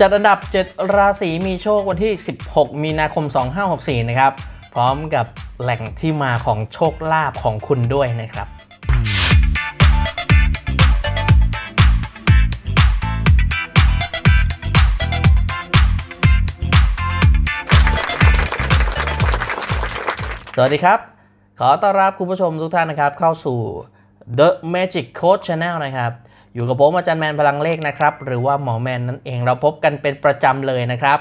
จัดอันดับ 7 ราศีมีโชควันที่ 16 มีนาคม 2564 นะครับ พร้อมกับแหล่งที่มาของโชคลาภของคุณด้วยนะครับ สวัสดีครับ ขอต้อนรับคุณผู้ชมทุกท่านนะครับเข้าสู่ The Magic Code Channel นะครับอยู่กับผมอาจารย์แมนพลังเลขนะครับ หรือว่าหมอแมนนั่นเองเราพบกันเป็นประจำเลยนะครับ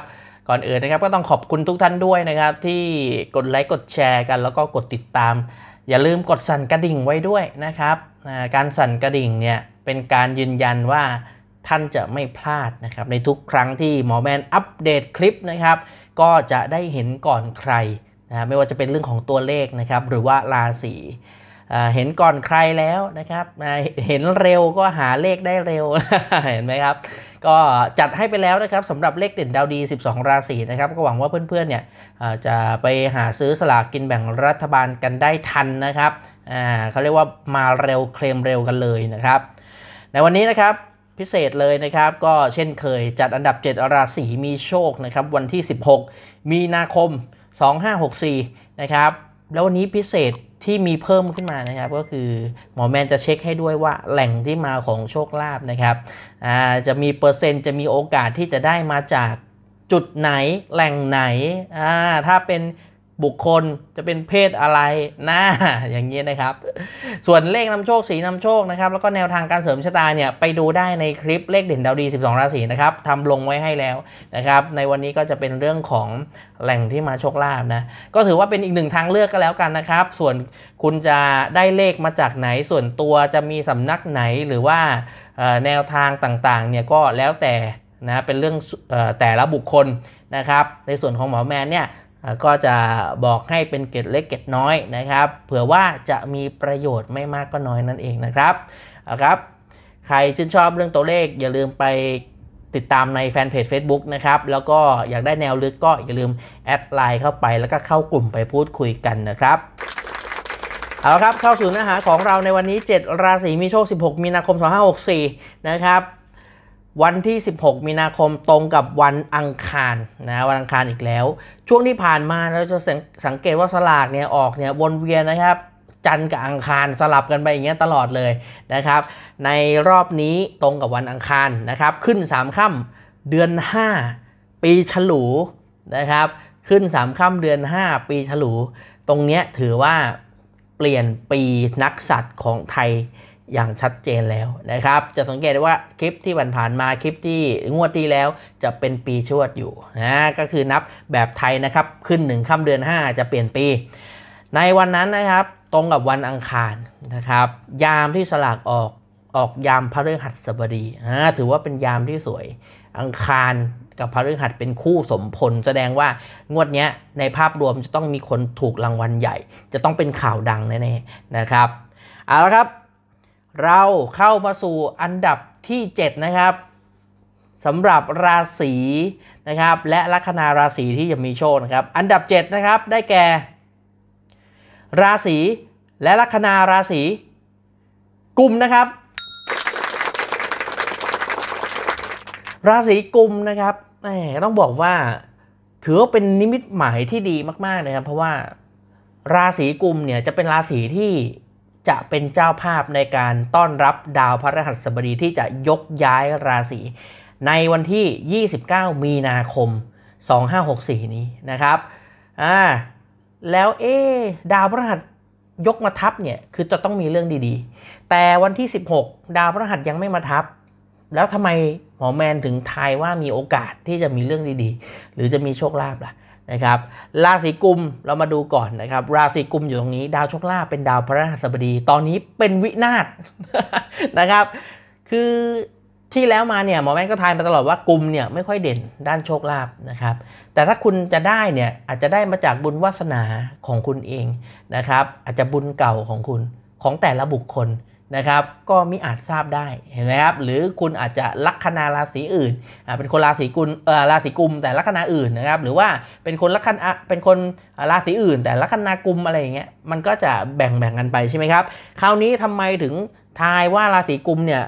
ก่อนอื่นนะครับก็ต้องขอบคุณทุกท่านด้วยนะครับที่กดไลค์กดแชร์กันแล้วก็กดติดตาม อย่าลืมกดสั่นกระดิ่งไว้ด้วยนะครับการสั่นกระดิ่งเนี่ยเป็นการยืนยันว่าท่านจะไม่พลาดนะครับในทุกครั้งที่หมอแมนอัปเดตคลิปนะครับก็จะได้เห็นก่อนใครนะไม่ว่าจะเป็นเรื่องของตัวเลขนะครับหรือว่าราศีเห็นก่อนใครแล้วนะครับเห็นเร็วก็หาเลขได้เร็ว เห็นไหมครับ ก็จัดให้ไปแล้วนะครับสำหรับเลขเด่นดาวดี 12 ราศีนะครับ ก็หวังว่าเพื่อนๆ เนี่ยจะไปหาซื้อสลากกินแบ่งรัฐบาลกันได้ทันนะครับ เขาเรียกว่ามาเร็ว เคลมเร็วกันเลยนะครับ ในวันนี้นะครับพิเศษเลยนะครับก็เช่นเคยจัดอันดับ 7 ราศีมีโชคนะครับวันที่ 16 มีนาคม 2564 นะครับแล้ววันนี้พิเศษที่มีเพิ่มขึ้นมานะครับก็คือ หมอแมนจะเช็คให้ด้วยว่าแหล่งที่มาของโชคลาภนะครับ จะมีเปอร์เซ็นต์ จะมีโอกาสที่จะได้มาจากจุดไหนแหล่งไหน ถ้าเป็นบุคคลจะเป็นเพศอะไร หน้าอย่างเงี้ยนะครับ ส่วนเลขนำโชคสีนำโชคนะครับ แล้วก็แนวทางการเสริมชะตาเนี่ยไปดูได้ในคลิปเลขเด่นดาวดี 12ราศีนะครับทำลงไว้ให้แล้วนะครับ ในวันนี้ก็จะเป็นเรื่องของแหล่งที่มาโชคลาภนะก็ถือว่าเป็นอีกหนึ่งทางเลือกก็แล้วกันนะครับ ส่วนคุณจะได้เลขมาจากไหน ส่วนตัวจะมีสำนักไหนหรือว่าแนวทางต่างๆเนี่ยก็แล้วแต่นะเป็นเรื่องแต่ละบุคคลนะครับในส่วนของหมอแมนเนี่ยก็จะบอกให้เป็นเกตเล็กเกตน้อยนะครับ เผื่อว่าจะมีประโยชน์ไม่มากก็น้อยนั่นเองนะครับเอาครับ ใครชื่นชอบเรื่องตัวเลขอย่าลืมไปติดตามในแฟนเพจ Facebook นะครับแล้วก็อยากได้แนวลึกก็อย่าลืมแอดไลน์เข้าไป แล้วก็เข้ากลุ่มไปพูดคุยกันนะครับเอาละครับเข้าสู่เนื้อหาของเราในวันนี้ 7 ราศีมีโชค 16 มีนาคม 2564 นะครับวันที่ 16 มีนาคมตรงกับวันอังคารนะวันอังคารอีกแล้ว ช่วงที่ผ่านมาเราจะสังเกตว่าสลากเนี่ยออกเนี่ยวนเวียนนะครับจันกับอังคารสลับกันไปอย่างเงี้ยตลอดเลยนะครับ ในรอบนี้ตรงกับวันอังคารนะครับ ขึ้น 3 ค่ำเดือน 5 ปีฉลูนะครับ ขึ้น3ค่ำเดือน5 ปีฉลู ตรงเนี้ยถือว่าเปลี่ยนปีนักสัตว์ของไทยอย่างชัดเจนแล้วนะครับ จะสังเกตได้ว่าคลิปที่ผ่านมาคลิปที่งวดที่แล้วจะเป็นปีชวดอยู่นะก็คือนับแบบไทยนะครับขึ้นหนึ่งค่ำเดือน 5 จะเปลี่ยนปี ในวันนั้นนะครับตรงกับวันอังคารนะครับ ยามที่สลากออกออกยามพระฤหัสบดีนะถือว่าเป็นยามที่สวย อังคารกับพฤหัสเป็นคู่สมพลแสดงว่างวดนี้ในภาพรวมจะต้องมีคนถูกรางวัลใหญ่ จะต้องเป็นข่าวดังแน่ๆนะครับ เอาละครับเราเข้ามาสู่อันดับที่ 7 นะครับสำหรับราศีนะครับ และลัคนาราศีที่จะมีโชคนะครับ อันดับ 7 นะครับ ได้แก่ ราศีและลัคนาราศีกลุ่มนะครับ ราศีกุมนะครับต้องบอกว่าถือว่าเป็นนิมิตหมายที่ดีมากๆนะครับ เพราะว่าราศีกุมเนี่ยจะเป็นราศีที่จะเป็นเจ้าภาพในการต้อนรับดาวพระรหัสบดีที่จะยกย้ายราศีในวันที่ 29 มีนาคม 2564 นี้นะครับ อ่า แล้วเอ๊ดาวพระรหัสยกมาทับเนี่ย คือจะต้องมีเรื่องดีๆ แต่วันที่ 16 ดาวพระหัสยังไม่มาทับ แล้วทำไมหมอแมนถึงทายว่ามีโอกาสที่จะมีเรื่องดีๆ หรือจะมีโชคลาภล่ะนะครับราศีกุมเรามาดูก่อนนะครับราศีกุมอยู่ตรงนี้ ดาวโชคลาภเป็นดาวพระราหัสบดีตอนนี้เป็นวินาศนะครับคือที่แล้วมาเนี่ยหมอแม่ก็ทายมาตลอดว่ากุมเนี่ยไม่ค่อยเด่นด้านโชคลาภนะครับแต่ถ้าคุณจะได้เนี่ยอาจจะได้มาจากบุญวาสนาของคุณเองนะครับอาจจะบุญเก่าของคุณของแต่ละบุคคลนะครับก็มิอาจทราบได้เห็นไหมครับหรือคุณอาจจะลัคนาราศีอื่น เป็นคนราศีกุลราศีกุมแต่ลัคนาอื่นนะครับหรือว่าเป็นคนลัคนาเป็นคนราศีอื่นแต่ลัคนากุมอะไรอย่างเงี้ยมันก็จะแบ่งแบ่งกันไปใช่ไหมครับคราวนี้ทำไมถึงทายว่าราศีกุมเนี่ย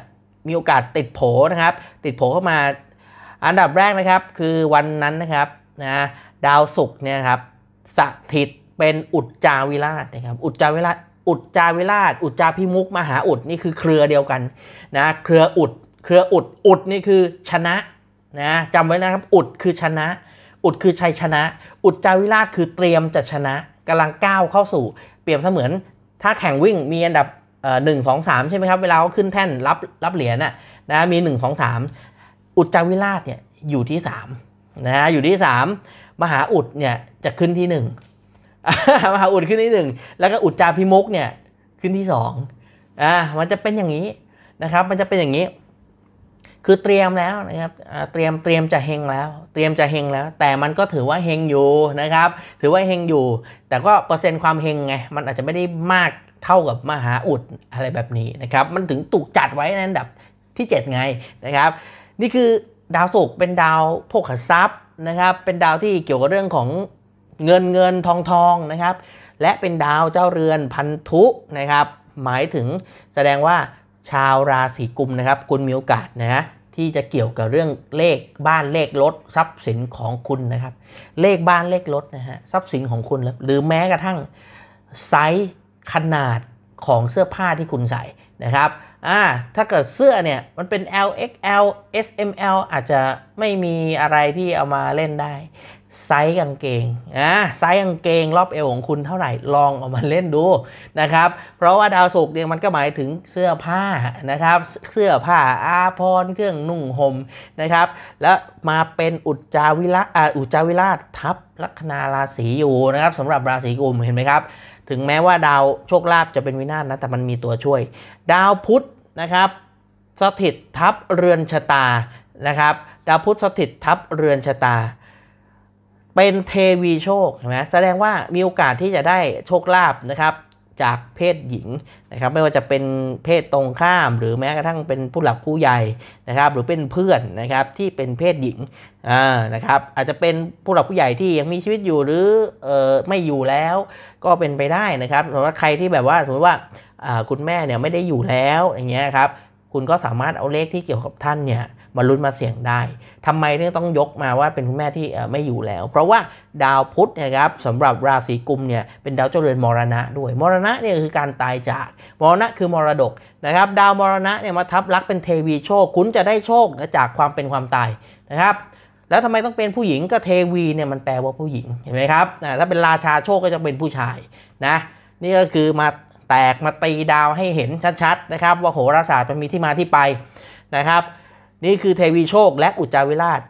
มีโอกาสติดโผนะครับติดโผเข้ามาอันดับแรกนะครับคือวันนั้นนะครับนะดาวศุกร์เนี่ยครับสถิตเป็นอุจจาวิราชนะครับอุจจาวิราชอุดจาวิราช อุดจาพิมุกมหาอุดนี่คือเครือเดียวกันนะเครืออุดเครืออุดอุดนี่คือชนะนะจำไว้นะครับอุดคือชนะ อุดคือชัยชนะ อุดจาวิราชคือเตรียมจะชนะ กำลังก้าวเข้าสู่ เปรียบเสมือน ถ้าแข่งวิ่งมีอันดับหนึ่งสองสามใช่ไหมครับเวลาเขาขึ้นแท่นรับรับเหรียญน่ะนะมีหนึ่งสองสามอุดจาวิราชเนี่ยอยู่ที่สามนะอยู่ที่สามมหาอุดเนี่ยจะขึ้นที่หนึ่งมหาอุดขึ้นที่หนึ่งแล้วก็อุดจาพิมุกเนี่ยขึ้นที่สองอ่ามันจะเป็นอย่างนี้นะครับ มันจะเป็นอย่างนี้ คือเตรียมแล้วนะครับเตรียมเตรียมจะเฮงแล้ว เตรียมจะเฮงแล้วแต่มันก็ถือว่าเฮงอยู่นะครับ ถือว่าเฮงอยู่ แต่ก็เปอร์เซ็นต์ความเฮงไงมันอาจจะไม่ได้มากเท่ากับมหาอุดอะไรแบบนี้นะครับ มันถึงถูกจัดไว้ในอันดับที่7ไงนะครับ นี่คือดาวศุกร์เป็นดาวพกขทรัพย์นะครับ เป็นดาวที่เกี่ยวกับเรื่องของเงินเงินทองทองนะครับ และเป็นดาวเจ้าเรือนพันธุนะครับ หมายถึงแสดงว่าชาวราศีกุมนะครับ คุณมีโอกาสนะที่จะเกี่ยวกับเรื่องเลขบ้านเลขรถทรัพย์สินของคุณนะครับ เลขบ้านเลขรถนะฮะทรัพย์สินของคุณ หรือแม้กระทั่งไซส์ขนาดของเสื้อผ้าที่คุณใส่นะครับอ่าถ้าเกิดเสื้อเนี่ยมันเป็น L XL S M L อาจจะไม่มีอะไรที่เอามาเล่นได้ไซส์กางเกง อ่า ไซส์กางเกง รอบเอวของคุณเท่าไหร่ ลองเอามาเล่นดูนะครับ เพราะว่าดาวศุกร์เนี่ยมันก็หมายถึงเสื้อผ้านะครับ เสื้อผ้าอาพรเครื่องนุ่งห่มนะครับ แล้วมาเป็นอุจจาวิระอุจจาวิราชทับลัคนาราศีอยู่นะครับสำหรับราศีกุม เห็นไหมครับ ถึงแม้ว่าดาวโชคลาภจะเป็นวินาศนะ แต่มันมีตัวช่วย ดาวพุธนะครับ สถิตทับเรือนชะตา นะครับ ดาวพุธสถิตทับเรือนชะตาเป็นเทวีโชคใช่ไหมแสดงว่ามีโอกาสที่จะได้โชคลาภนะครับจากเพศหญิงนะครับไม่ว่าจะเป็นเพศตรงข้ามหรือแม้กระทั่งเป็นผู้หลักผู้ใหญ่นะครับ หรือเป็นเพื่อนนะครับที่เป็นเพศหญิงอ่านะครับอาจจะเป็นผู้หลักผู้ใหญ่ที่ยังมีชีวิตอยู่หรือเอ่อไม่อยู่แล้ว ก็เป็นไปได้นะครับสำหรับใครที่แบบว่าสมมติว่าคุณแม่เนี่ยไม่ได้อยู่แล้วอย่างเงี้ยครับคุณก็สามารถเอาเลขที่เกี่ยวกับท่านเนี่ยมาลุ้นมาเสี่ยงได้ ทำไมถึงต้องยกมาว่าเป็นคุณแม่ที่ไม่อยู่แล้ว เพราะว่าดาวพุธนะครับสำหรับราศีกุมเนี่ยเป็นดาวเจริญมรณะ ด้วย มรณะเนี่ยคือการตายจากมรณะคือมรดกนะครับดาวมรณะเนี่ยมาทับลักเป็นเทวีโชคคุณจะได้โชคจากความเป็นความตายนะครับ แล้วทำไมต้องเป็นผู้หญิงก็เทวีเนี่ยมันแปลว่าผู้หญิงเห็นไหมครับถ้าเป็นราชาโชคก็จะเป็นผู้ชายนะนี่ก็คือมาแตกมาตีดาวให้เห็นชัดๆนะครับ ว่าโหราศาสตร์มันมีที่มาที่ไปนะครับนี่คือเทวีโชค และอุจจาวิราช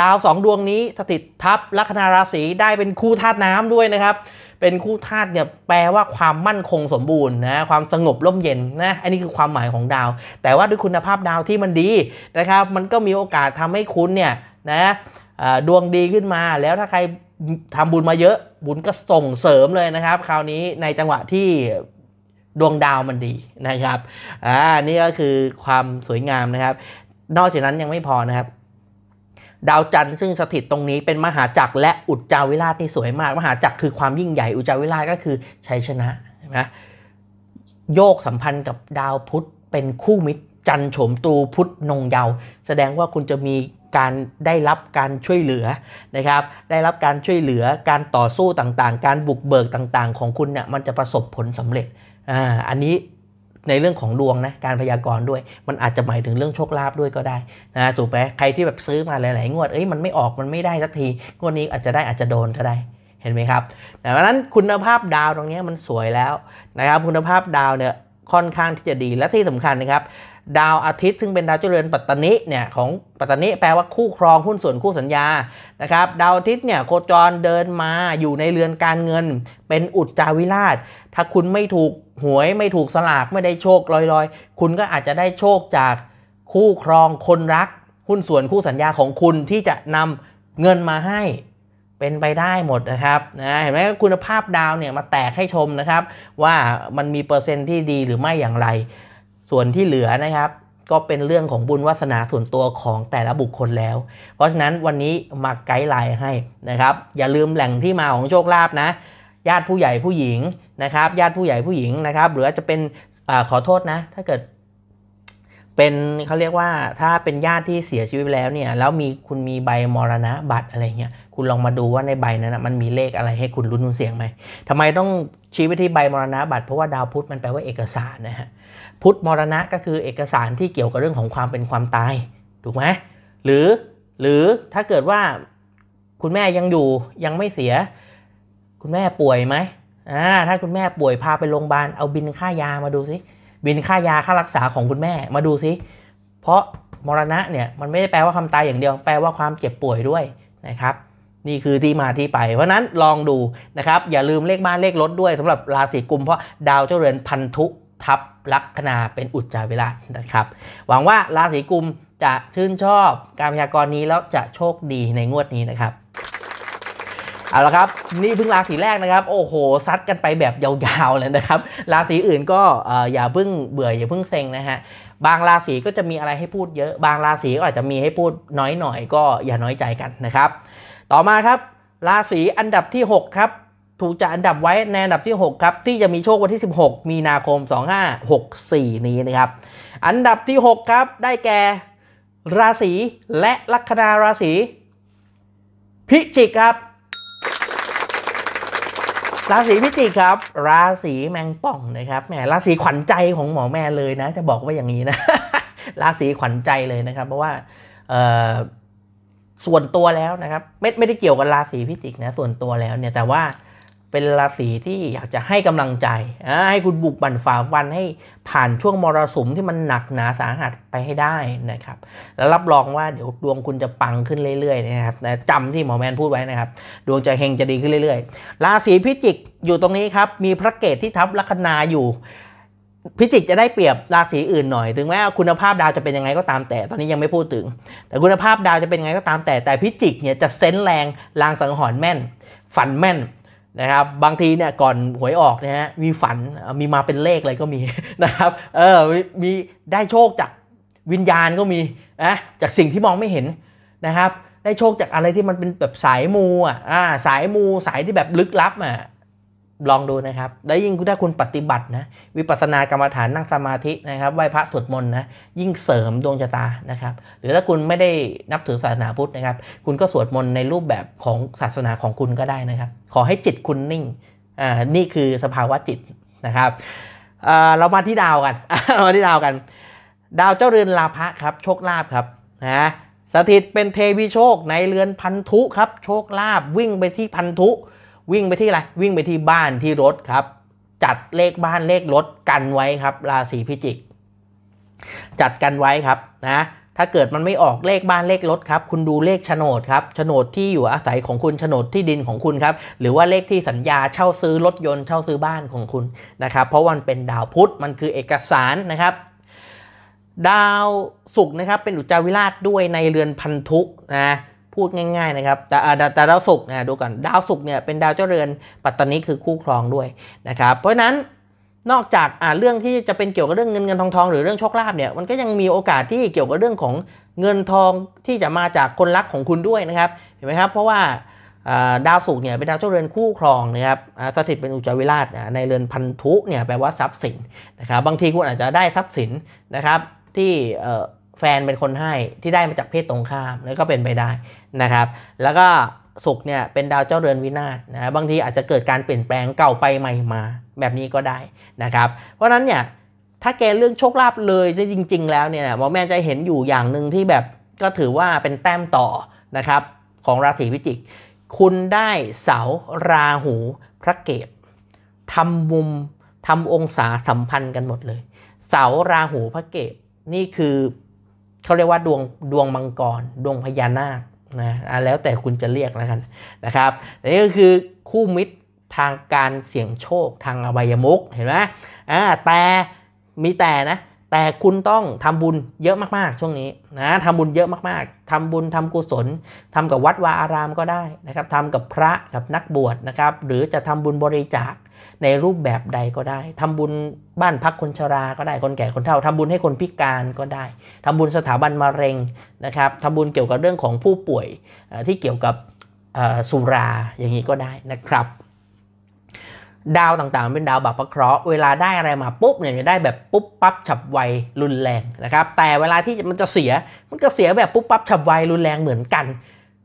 ดาวสองดวงนี้สถิตทับลัคนาราศีได้เป็นคู่ธาตุน้ำด้วยนะครับ เป็นคู่ธาตุเนี่ยแปลว่าความมั่นคงสมบูรณ์นะความสงบร่มเย็นนะอันนี้คือความหมายของดาว แต่ว่าด้วยคุณภาพดาวที่มันดีนะครับ มันก็มีโอกาสทำให้คุณเนี่ยนะดวงดีขึ้นมาแล้วถ้าใครทำบุญมาเยอะบุญก็ส่งเสริมเลยนะครับ คราวนี้ในจังหวะที่ดวงดาวมันดีนะครับอ่านี่ก็คือความสวยงามนะครับนอกจากนั้นยังไม่พอนะครับ ดาวจันทร์ซึ่งสถิตตรงนี้เป็นมหาจักรและอุจจาวิราชที่สวยมาก มหาจักรคือความยิ่งใหญ่อุจจาวิราชก็คือชัยชนะใช่ไหมโยกสัมพันธ์กับดาวพุธเป็นคู่มิตรจันโฉมตูพุธนงเยาแสดงว่าคุณจะมีการได้รับการช่วยเหลือนะครับ ได้รับการช่วยเหลือการต่อสู้ต่างๆการบุกเบิกต่าง ๆ ของคุณเนี่ยมันจะประสบผลสำเร็จอ่าอันนี้ในเรื่องของดวงนะการพยากรณ์ด้วย มันอาจจะหมายถึงเรื่องโชคลาภด้วยก็ได้นะถูกไหมใครที่แบบซื้อมาหลายๆงวดเอ้ยมันไม่ออกมันไม่ได้สักทีงวดนี้อาจจะได้อาจจะโดนก็ได้เห็นไหมครับดังนั้นคุณภาพดาวตรงนี้มันสวยแล้วนะครับ คุณภาพดาวเนี่ยค่อนข้างที่จะดีและที่สำคัญนะครับดาวอาทิตย์ซึ่งเป็นดาวเจริญปัตตานิเนี่ยของปัตตานิแปลว่าคู่ครองหุ้นส่วนคู่สัญญานะครับ ดาวอาทิตย์เนี่ยโคจรเดินมาอยู่ในเรือนการเงิน เป็นอุจจาวิราช ถ้าคุณไม่ถูกหวยไม่ถูกสลากไม่ได้โชคลอยๆ คุณก็อาจจะได้โชคจากคู่ครองคนรักหุ้นส่วนคู่สัญญาของคุณที่จะนำเงินมาให้เป็นไปได้หมดนะครับนะเห็นไหมคุณภาพดาวเนี่ยมาแตกให้ชมนะครับ ว่ามันมีเปอร์เซ็นต์ที่ดีหรือไม่อย่างไรส่วนที่เหลือนะครับก็เป็นเรื่องของบุญวาสนาส่วนตัวของแต่ละบุคคลแล้ว เพราะฉะนั้นวันนี้มาไกด์ไลน์ให้นะครับ อย่าลืมแหล่งที่มาของโชคลาภนะ ญาติผู้ใหญ่ผู้หญิงนะครับ ญาติผู้ใหญ่ผู้หญิงนะครับ หรือจะเป็นอขอโทษนะ ถ้าเกิด เป็นเขาเรียกว่าถ้าเป็นญาติที่เสียชีวิตแล้วเนี่ยแล้วมีคุณมีใบมรณะบัตรอะไรเงี้ยคุณลองมาดูว่าในใบนั้นนะมันมีเลขอะไรให้คุณรุุนเสียงไหมทำไมต้องชี้ไปที่ใบมรณะบัตรเพราะว่าดาวพุธมันแปลว่าเอกสารนะฮะเพุทธมรณะก็คือเอกสารที่เกี่ยวกับเรื่องของความเป็นความตายถูกไหมหรือหรือถ้าเกิดว่า คุณแม่ยังอยู่ยังไม่เสีย คุณแม่ป่วยไหมอ่าถ้าคุณแม่ป่วย พาไปโรงพยาบาลเอาบินค่ายามาดูสิบินค่ายาค่ารักษาของคุณแม่มาดูสิเพราะมรณะเนี่ยมันไม่ได้แปลว่าความตายอย่างเดียวแปลว่าความเจ็บป่วยด้วยนะครับ นี่คือที่มาที่ไป เพราะนั้นลองดูนะครับ อย่าลืมเลขบ้านเลขรถด้วยสำหรับราศีกุมเพราะดาวเจ้าเรือนพันธุทับลัคนาเป็นอุจจาวิรานะครับ หวังว่าราศีกุมจะชื่นชอบการพยากรณ์นี้แล้วจะโชคดีในงวดนี้นะครับเอาละครับนี่เพิ่งราศีแรกนะครับ โอ้โหซัดกันไปแบบยาวๆเลยนะครับราศีอื่นก็อย่าเพิ่งเบื่ออย่าเพิ่งเซ็งนะฮะบางราศีก็จะมีอะไรให้พูดเยอะ บางราศีก็อาจจะมีให้พูดน้อยหน่อย ก็อย่าน้อยใจกันนะครับ ต่อมาครับราศีอันดับที่ 6 ครับถูกจัดอันดับไว้ ในอันดับที่6ครับที่จะมีโชควันที่ 16 มีนาคม 2564 นี้นะครับ อันดับที่ 6 ครับ ได้แก่ ราศี และ ลัคนาราศีพิจิกครับ ราศีพิจิกครับ ราศีแมงป่องนะครับแหมราศีขวัญใจของหมอแม่เลยนะ จะบอกว่าอย่างนี้นะ ราศีขวัญใจเลยนะครับ เพราะว่าส่วนตัวแล้วนะครับไม่ไม่ได้เกี่ยวกับราศีพิจิกนะส่วนตัวแล้วเนี่ยแต่ว่าเป็นราศีที่อยากจะให้กำลังใจให้คุณบุกบั่นฝ่าฟันให้ผ่านช่วงมรสุมที่มันหนักหนาสาหัสไปให้ได้นะครับแล้วรับรองว่าเดี๋ยวดวงคุณจะปังขึ้นเรื่อยๆนะครับจำที่หมอแมนพูดไว้นะครับดวงจะเฮงจะดีขึ้นเรื่อย ๆ ราศีพิจิกอยู่ตรงนี้ครับมีพระเกตที่ทับลัคนาอยู่ พิจิกจะได้เปรียบราศีอื่นหน่อย ถึงแม้คุณภาพดาวจะเป็นยังไงก็ตามแต่ ตอนนี้ยังไม่พูดถึง แต่คุณภาพดาวจะเป็นยังไงก็ตาม แต่แต่พิจิกเนี่ยจะเซนแรงลางสังหรณ์แม่น ฝันแม่นนะครับบางทีเนี่ยก่อนหวยออกนะฮะมีฝันมีมาเป็นเลขอะไรก็มีนะครับเออมีได้โชคจากวิญญาณก็มีนะจากสิ่งที่มองไม่เห็นนะครับ ได้โชคจากอะไรที่มันเป็นแบบสายมูอ่ะสายมูสายที่แบบลึกลับอ่ะลองดูนะครับแล้ยิ่งถ้าคุณปฏิบัตินะวิปัสสนากรรมฐานนั่งสมาธินะครับไหว้พระสวดมนต์นะยิ่งเสริมดวงชะตานะครับหรือถ้าคุณไม่ได้นับถือศาสนาพุทธนะครับ คุณก็สวดมนต์ในรูปแบบของศาสนาของคุณก็ได้นะครับ ขอให้จิตคุณนิ่งอ่านี่คือสภาวะจิตนะครับเรามาที่ดาวกันเราที่ดาว กัน ดาวเจ้าเรือนลาภะครับโชคลาภครับนะสถิตเป็นเทวีโชคในเรือนพันธุครับโชคลาภวิ่งไปที่พันธุวิ่งไปที่อะไรวิ่งไปที่บ้านที่รถครับ จัดเลขบ้านเลขรถกันไว้ครับ ราศีพิจิก จัดกันไว้ครับนะถ้าเกิดมันไม่ออกเลขบ้านเลขรถครับ คุณดูเลขโฉนดครับโฉนดที่อยู่อาศัยของคุณโฉนดที่ดินของคุณครับ หรือว่าเลขที่สัญญาเช่าซื้อรถยนต์เช่าซื้อบ้านของคุณนะครับ เพราะวันเป็นดาวพุธมันคือเอกสารนะครับ ดาวศุกร์นะครับเป็นอุจจาวิราชด้วยในเรือนพันธุนะพูดง่ายๆนะครับแต่แต่ดาวศุกร์นะดูกันดาวศุกร์เนี่ยเป็นดาวเจ้าเรือนปัตตานีคือคู่ครองด้วยนะครับ เพราะนั้นนอกจากเรื่องที่จะเป็นเกี่ยวกับเรื่องเงินเงินทองทองหรือเรื่องโชคลาภเนี่ยมันก็ยังมีโอกาสที่เกี่ยวกับเรื่องของเงินทองที่จะมาจากคนรักของคุณด้วยนะครับเห็นไหมครับเพราะว่าดาวศุกร์เนี่ยเป็นดาวเจ้าเรือนคู่ครองนะครับสถิตเป็นอุจวิราชในเรือนพันธุเนี่ยแปลว่าทรัพย์สินนะครับบางทีคุณอาจจะได้ทรัพย์สินนะครับที่แฟนเป็นคนให้ที่ได้มาจากเพศตรงข้ามแล้วก็เป็นไปได้นะครับ แล้วก็ศุกร์เนี่ยเป็นดาวเจ้าเรือนวินาศนะ บางทีอาจจะเกิดการเปลี่ยนแปลงเก่าไปใหม่มา แบบนี้ก็ได้นะครับ เพราะนั้นเนี่ยถ้าแกเรื่องโชคลาภเลยซะจริง ๆ แล้วเนี่ยหมอแม่จะเห็นอยู่อย่างหนึ่งที่แบบก็ถือว่าเป็นแต้มต่อนะครับของราศีพิจิก คุณได้เสาราหูพระเกตทำมุมทำองศาสัมพันธ์กันหมดเลย เสาราหูพระเกตนี่คือเขาเรียกว่าดวงดวงมังกรดวงพญานาคนะแล้วแต่คุณจะเรียกแล้วกันนะครับ นี่ก็คือคู่มิตรทางการเสี่ยงโชคทางอบายมุกเห็นไหมอ่า แต่มีแต่นะแต่คุณต้องทำบุญเยอะมาก ๆ ช่วงนี้นะทำบุญเยอะมากๆ ทำบุญทำกุศล ทำกับวัดวาอารามก็ได้นะครับทำกับพระกับนักบวชนะครับหรือจะทำบุญบริจาคในรูปแบบใดก็ได้ ทำบุญบ้านพักคนชราก็ได้คนแก่คนเฒ่า ทำบุญให้คนพิการก็ได้ ทำบุญสถาบันมะเร็งนะครับทำบุญเกี่ยวกับเรื่องของผู้ป่วยที่เกี่ยวกับสุราอย่างนี้ก็ได้นะครับ ดาวต่างๆ เป็นดาวบัพเคราะห์เวลาได้อะไรมาปุ๊บเนี่ยจะได้แบบปุ๊บปั๊บฉับไวรุนแรงนะครับ แต่เวลาที่มันจะเสียมันก็เสียแบบปุ๊บปั๊บฉับไวรุนแรงเหมือนกัน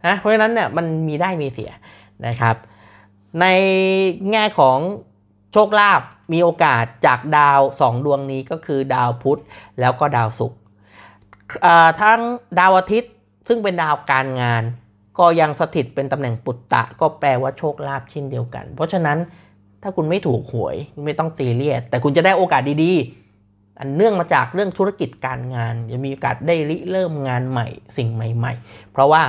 นะเพราะฉะนั้นเนี่ยมันมีได้มีเสียนะครับ ในแง่ของโชคลาภมีโอกาสจากดาวสองดวงนี้ก็คือดาวพุธแล้วก็ดาวศุกร์ทั้งดาวอาทิตย์ซึ่งเป็นดาวการงาน ก็ยังสถิตเป็นตำแหน่งปุตตะ ก็แปลว่าโชคลาภเช่นเดียวกัน เพราะฉะนั้นถ้าคุณไม่ถูกหวย ไม่ต้องซีเรียสแต่คุณจะได้โอกาสดีๆอันเนื่องมาจากเรื่องธุรกิจการงานจะมีโอกาสได้ริเริ่มงานใหม่สิ่งใหม่ ๆ เพราะว่า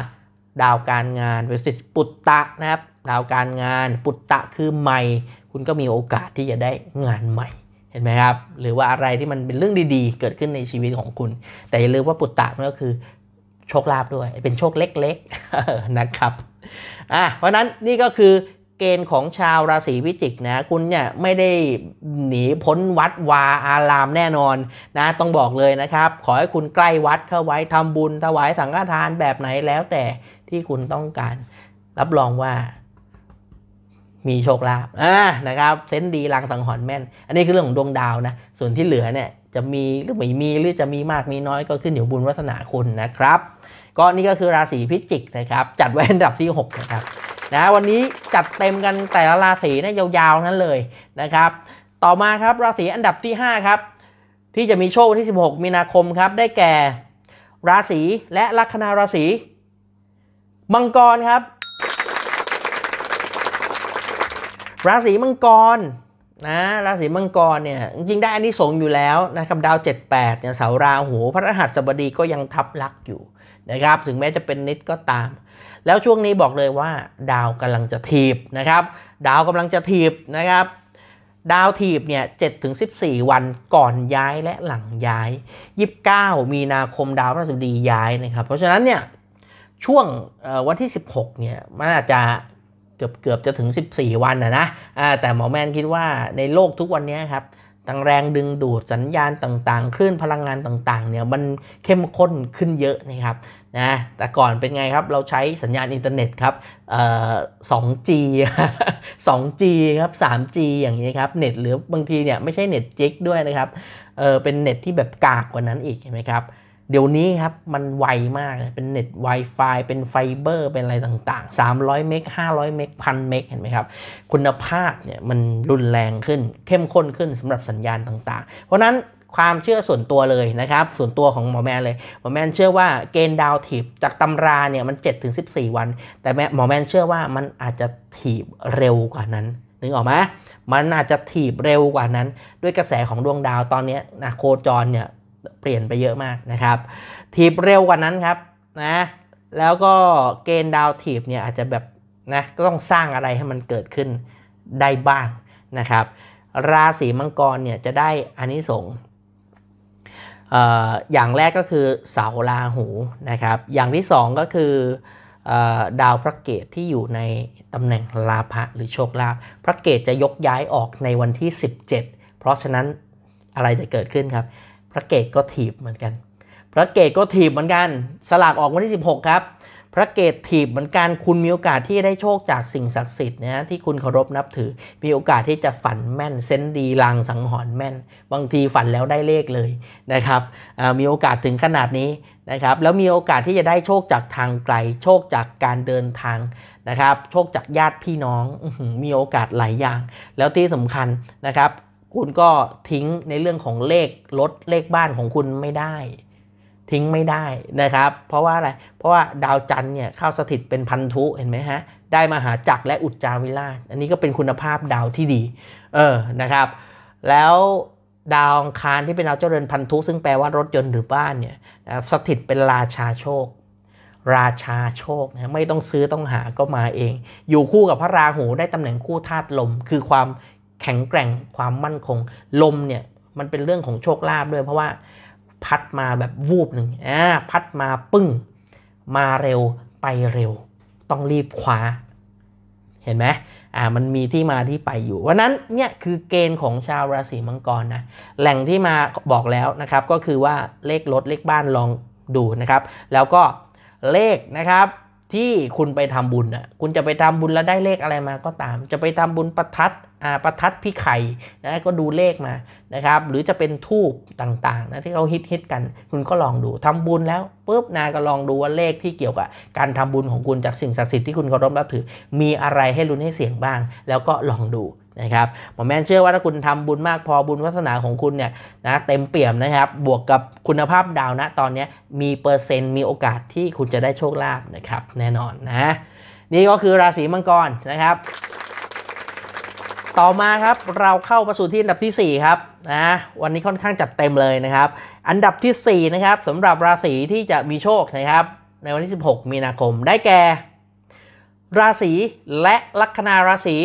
ดาวการงานเป็นสิทธิปุตตะนะครับดาวการงานปุตตะคือใหม่คุณก็มีโอกาสที่จะได้งานใหม่ เห็นไหมครับ หรือว่าอะไรที่มันเป็นเรื่องดีๆ เกิดขึ้นในชีวิตของคุณ แต่อย่าลืมว่าปุตตะมันก็คือ โชคลาภด้วย เป็นโชคเล็กๆนะครับ อ่ะเพราะนั้นนี่ก็คือเกณฑ์ของชาวราศีพิจิกนะคุณเนี่ยไม่ได้หนีพ้นวัดวาอารามแน่นอนนะ ต้องบอกเลยนะครับ ขอให้คุณใกล้วัดเข้าไว้ทำบุญถวายสังฆทานแบบไหนแล้วแต่ที่คุณต้องการรับรองว่ามีโชคลาภอ่านะครับเซนดีลังสังหรณ์แม่น อันนี้คือเรื่องของดวงดาวนะส่วนที่เหลือเนี่ยจะมีหรือไม่มีหรือจะมีมากมีน้อยก็ขึ้นอยู่บุญวัฒนาคุณนะครับ ก็นี่ก็คือราศีพิจิกนะครับ จัดไว้อันดับที่ 6 นะครับนะวันนี้จัดเต็มกันแต่ละราศีนะยาวๆนั้นเลยนะครับ ต่อมาครับราศีอันดับที่ 5 ครับ ที่จะมีโชควันที่16มีนาคมครับได้แก่ราศีและลัคนาราศีมังกรครับราศีมังกรนะราศีมังกรเนี่ย จริงได้อันนี้สงอยู่แล้วนะครับดาว 78เนี่ยเสาราหูพระรหัสบดีก็ยังทับลักอยู่นะครับ ถึงแม้จะเป็นนิดก็ตาม แล้วช่วงนี้บอกเลยว่าดาวกำลังจะถีบนะครับ ดาวกำลังจะถีบนะครับ ดาวถีบเนี่ยเจ็ดถึงสิบสี่วันก่อนย้ายและหลังย้ายยีิบเก้ามีนาคมดาวพระัสบดีย้ายนะครับเพราะฉะนั้นเนี่ยช่วงวันที่ 16เนี่ยมันอาจจะเกือบเกือบจะถึง 14 วันนะนะแต่หมอแมนคิดว่าในโลกทุกวันนี้ครับต่างแรงดึงดูดสัญญาณต่างๆคลื่นพลังงานต่างๆเนี่ยมันเข้มข้นขึ้นเยอะนะครับ นะ แต่ก่อนเป็นไงครับ เราใช้สัญญาณอินเทอร์เน็ตครับสอสอ 2G 2G ครับ 3G อย่างนี้ครับ เน็ตหรือบางทีเนี่ยไม่ใช่เน็ตจิกด้วยนะครับเเป็นเน็ตที่แบบกากกว่านั้นอีกเห็นไหมครับเดี๋ยวนี้ครับ มันไวมาก เป็นเน็ต Wi-Fi เป็นไฟเบอร์ เป็นอะไรต่างๆ300เมก500เมกพันเมกเห็นไหมครับ คุณภาพเนี่ยมันรุนแรงขึ้นเข้มข้นขึ้นสำหรับสัญญาณต่างๆ เพราะนั้นความเชื่อส่วนตัวเลยนะครับ ส่วนตัวของหมอแมนเลย หมอแมนเชื่อว่าเกณฑ์ดาวถีบจากตำราเนี่ย มัน 7-14 วัน แต่หมอแมนเชื่อว่ามันอาจจะถีบเร็วกว่านั้นนึกออกไหมมันอาจจะถีบเร็วกว่านั้นด้วยกระแสของดวงดาวตอนนี้นะโคจรเนี่ยเปลี่ยนไปเยอะมากนะครับถีบเร็วกว่านั้นครับนะแล้วก็เกณฑ์ดาวถีบเนี่ยอาจจะแบบนะก็ต้องสร้างอะไรให้มันเกิดขึ้น ได้บ้างนะครับ ราศีมังกรเนี่ยจะได้อานิสงส์อย่างแรกก็คือเสาราหูนะครับ อย่างที่สองก็คือดาวพระเกตที่อยู่ในตำแหน่งลาภะหรือโชคลาภพระเกตจะยกย้ายออกในวันที่ 17 เพราะฉะนั้นอะไรจะเกิดขึ้นครับพระเกตก็ถีบเหมือนกัน พระเกตก็ถีบเหมือนกัน สลากออกวันที่ 16 ครับ พระเกตถีบเหมือนกัน คุณมีโอกาสที่ได้โชคจากสิ่งศักดิ์สิทธิ์นะ ที่คุณเคารพนับถือ มีโอกาสที่จะฝันแม่น เซนดีลางสังหรณ์แม่น บางทีฝันแล้วได้เลขเลยนะครับ มีโอกาสถึงขนาดนี้นะครับ แล้วมีโอกาสที่จะได้โชคจากทางไกล โชคจากการเดินทางนะครับ โชคจากญาติพี่น้อง มีโอกาสหลายอย่าง แล้วที่สำคัญนะครับคุณก็ทิ้งในเรื่องของเลขรถเลขบ้านของคุณไม่ได้ ทิ้งไม่ได้นะครับ เพราะว่าอะไร เพราะว่าดาวจันทร์เนี่ยเข้าสถิตเป็นพันธุเห็นไหมฮะได้มาหาจักรและอุจจาวิลาอันนี้ก็เป็นคุณภาพดาวที่ดี เออนะครับ แล้วดาวอังคารที่เป็นดาวเจริญพันธุซึ่งแปลว่ารถยนต์หรือบ้านเนี่ยสถิตเป็นราชาโชค ราชาโชคนะไม่ต้องซื้อต้องหาก็มาเอง อยู่คู่กับพระราหูได้ตำแหน่งคู่ธาตุลมคือความแข็งแกร่งความมั่นคง ลมเนี่ย มันเป็นเรื่องของโชคลาภด้วยเพราะว่าพัดมาแบบวูบหนึ่งอ่าพัดมาปึ้ง มาเร็วไปเร็ว ต้องรีบคว้าเห็นไหมอ่ามันมีที่มาที่ไปอยู่วันนั้นเนี่ยคือเกณฑ์ของชาวราศีมังกรนะแหล่งที่มาบอกแล้วนะครับก็คือว่าเลขรถเลขบ้านลองดูนะครับ แล้วก็เลขนะครับที่คุณไปทำบุญอ่ะ คุณจะไปทำบุญแล้วได้เลขอะไรมาก็ตาม จะไปทำบุญประทัด อ่า ประทัดพี่ไข่นะก็ดูเลขมา นะครับ หรือจะเป็นทูบต่างๆ นะ ที่เขาฮิตฮิตกัน คุณก็ลองดูทำบุญแล้วปุ๊บ นาก็ลองดูว่าเลขที่เกี่ยวกับ การทำบุญของคุณจากสิ่งศักดิ์สิทธิ์ที่คุณเคารพนับถือ มีอะไรให้รุ้นให้เสียงบ้าง แล้วก็ลองดูะครับหมอแมนเชื่อว่าถ้าคุณทำบุญมากพอบุญวาสนาของคุณเนี่ยนะเต็มเปี่ยมนะครับ บวกกับคุณภาพดาวนะตอนนี้มีเปอร์เซ็นต์มีโอกาสที่คุณจะได้โชคลาภนะครับแน่นอนนะนี่ก็คือราศีมังกรนะครับ ต่อมาครับเราเข้ามาสู่ที่อันดับที่ 4 ครับนะวันนี้ค่อนข้างจัดเต็มเลยนะครับ อันดับที่4นะครับสำหรับราศีที่จะมีโชคนะครับ ในวันที่ 16 มีนาคมได้แก่ราศีและลัคนาราศี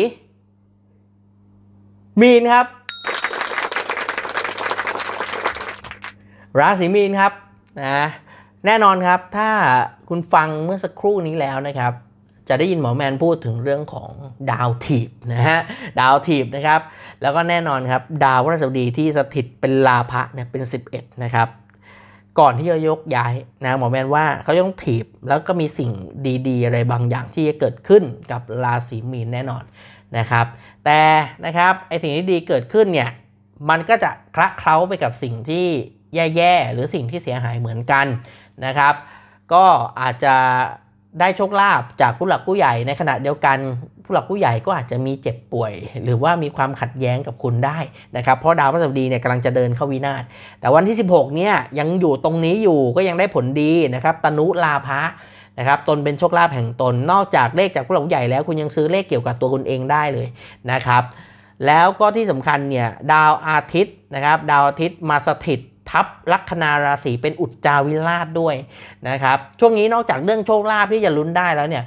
มีนครับราศีมีนครับนะแน่นอนครับถ้าคุณฟังเมื่อสักครู่นี้แล้วนะครับ จะได้ยินหมอแมนพูดถึงเรื่องของดาวถีบนะฮะดาวถีบนะครับ แล้วก็แน่นอนครับดาวพฤหัสบดีที่สถิตเป็นลาภะเนี่ยเป็น 11 นะครับ ก่อนที่จะยกย้ายนะหมอแมนว่าเขาต้องถีบแล้วก็มีสิ่งดีๆอะไรบางอย่างที่จะเกิดขึ้นกับราศีมีนแน่นอนนะครับแต่นะครับไอสิ่งที่ดีเกิดขึ้นเนี่ยมันก็จะคละเคล้าไปกับสิ่งที่แย่ ๆ หรือสิ่งที่เสียหายเหมือนกันนะครับก็อาจจะได้โชคลาภจากผู้หลักผู้ใหญ่ในขณะเดียวกัน ผู้หลักผู้ใหญ่ก็อาจจะมีเจ็บป่วย หรือว่ามีความขัดแย้งกับคุณได้นะครับ เพราะดาวพฤหัสบดีเนี่ยกำลังจะเดินเข้าวินาศแต่วันที่ 16เนี่ยยังอยู่ตรงนี้อยู่ก็ยังได้ผลดีนะครับตนุลาภะนะครับตนเป็นโชคลาภแห่งตน นอกจากเลขจากผู้หลักใหญ่แล้ว คุณยังซื้อเลขเกี่ยวกับตัวคุณเองได้เลยนะครับ แล้วก็ที่สำคัญเนี่ยดาวอาทิตย์นะครับดาวอาทิตย์มาสถิตทับลัคนาราศี เป็นอุจจาวิราชด้วยนะครับช่วงนี้นอกจากเรื่องโชคลาภที่จะลุ้นได้แล้วเนี่ย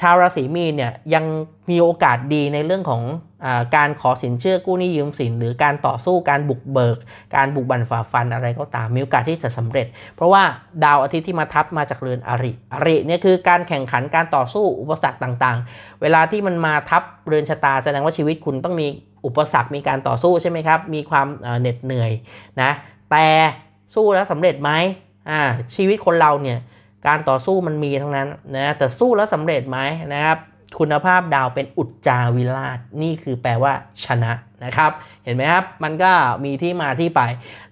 ชาวราศีมีนเนี่ยยังมีโอกาสดีในเรื่องของอการขอสินเชื่อกู้หนี้ยืมสิน หรือการต่อสู้การบุกเบิก การบุกบั่นฝ่าฟันอะไรก็ตาม มีโอกาสที่จะสำเร็จ เพราะว่าดาวอาทิตย์ที่มาทับมาจากเรือนอริ อริเนี่ยคือการแข่งขันการต่อสู้อุปสรรคต่างๆ เวลาที่มันมาทับเรือนชะตาแสดงว่าชีวิตคุณต้องมี อุปสรรคมีการต่อสู้ใช่ไหมครับมีความเหน็ดเหนื่อยนะแต่สู้แล้วสำเร็จไหมอ่าชีวิตคนเราเนี่ยการต่อสู้มันมีทั้งนั้นนะแต่สู้แล้วสำเร็จไหมนะครับ คุณภาพดาวเป็นอุจจาวิราชนี่คือแปลว่าชนะนะครับ เห็นไหมครับมันก็มีที่มาที่ไป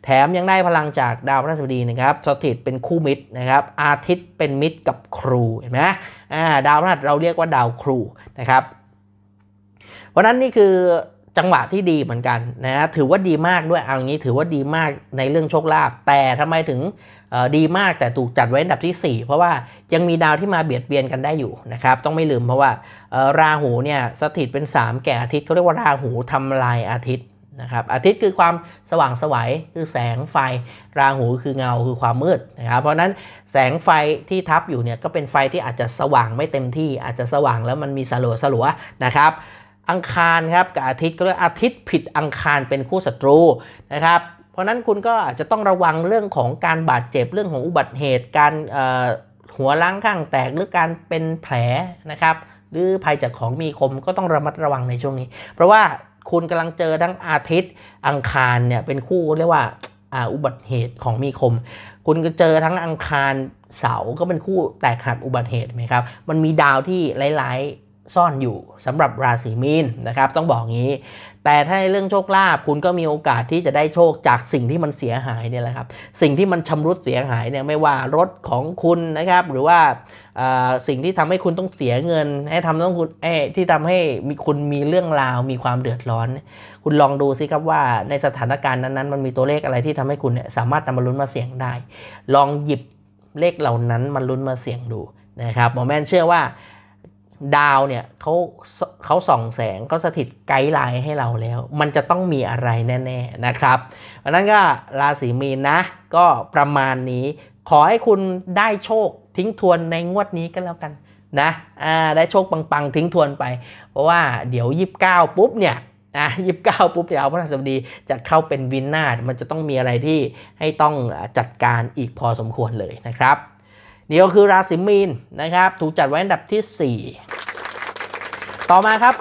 แถมยังได้พลังจากดาวพระศุดีนะครับ สถิตเป็นคู่มิตรนะครับ อาทิตย์เป็นมิตรกับครูเห็นไหมดาวพระหั์เราเรียกว่าดาวครูนะครับ เพราะนั้น นี่คือจังหวะที่ดีเหมือนกันนะถือว่าดีมากด้วยเอางี้ถือว่าดีมากในเรื่องโชคลาภแต่ทำไมถึงดีมากแต่ถูกจัดไว้อันดับที่ 4 เพราะว่ายังมีดาวที่มาเบียดเบียนกันได้อยู่นะครับ ต้องไม่ลืมเพราะว่าราหูเนี่ยสถิตเป็น 3 แก่อาทิตย์เขาเรียกว่าราหูทำลายอาทิตย์นะครับอาทิตย์คือความสว่างสวยัยคือแสงไฟราหูคือเงาคือความมืดนะครับ เพราะนั้นแสงไฟที่ทับอยู่เนี่ยก็เป็นไฟที่อาจจะสว่างไม่เต็มที่อาจจะสว่างแล้วมันมีสลัวสลัวนะครับอังคารครับกับอาทิตย์ก็เรียกอาทิตย์ผิดอังคารเป็นคู่ศัตรูนะครับเพราะนั้นคุณก็อาจจะต้องระวังเรื่องของการบาดเจ็บเรื่องของอุบัติเหตุ การหัวล้างข้างแตกหรือการเป็นแผลนะครับหรือภัยจากของมีคมก็ต้องระมัดระวังในช่วงนี้ เพราะว่าคุณกำลังเจอทั้งอาทิตย์อังคารเนี่ยเป็นคู่เรียกว่าอุบัติเหตุของมีคม คุณก็เจอทั้งอังคารเสาก็เป็นคู่แตกหักอุบัติเหตุไหมครับมันมีดาวที่หลายซ่อนอยู่สำหรับราศีมีนนะครับ ต้องบอกงี้ แต่ถ้าในเรื่องโชคลาภคุณก็มีโอกาสที่จะได้โชคจากสิ่งที่มันเสียหายเนี่ยแหละครับ สิ่งที่มันชำรุดเสียหายเนี่ยไม่ว่ารถของคุณนะครับ หรือว่าสิ่งที่ทำให้คุณต้องเสียเงิน ให้ทำต้องคุณที่ทำให้มีคุณมีเรื่องราว มีความเดือดร้อน คุณลองดูสิครับว่าในสถานการณ์นั้นๆมันมีตัวเลขอะไรที่ทำให้คุณเนี่ยสามารถนำมาลุ้นมาเสี่ยงได้ ลองหยิบเลขเหล่านั้นมาลุ้นมาเสี่ยงดูนะครับหมอแม่นเชื่อว่าดาวเนี่ยเขาเขาส่องแสงก็สถิตไกด์ไลน์ให้เราแล้ว มันจะต้องมีอะไรแน่ ๆนะครับ เพราะนั้นก็ราศีมีนนะ ก็ประมาณนี้ ขอให้คุณได้โชคทิ้งทวนในงวดนี้ก็แล้วกันนะได้โชคปังๆทิ้งทวนไป เพราะว่าเดี๋ยว 29 ปุ๊บเนี่ยอ่ะยีิบเก้าปุ๊บเดี๋ยวพระราชบดี จะเข้าเป็นวินนาดมันจะต้องมีอะไรที่ให้ต้องจัดการอีกพอสมควรเลยนะครับ เดี๋ยวคือราศีมีนนะครับ ถูกจัดไว้อันดับที่4ต่อมาครับ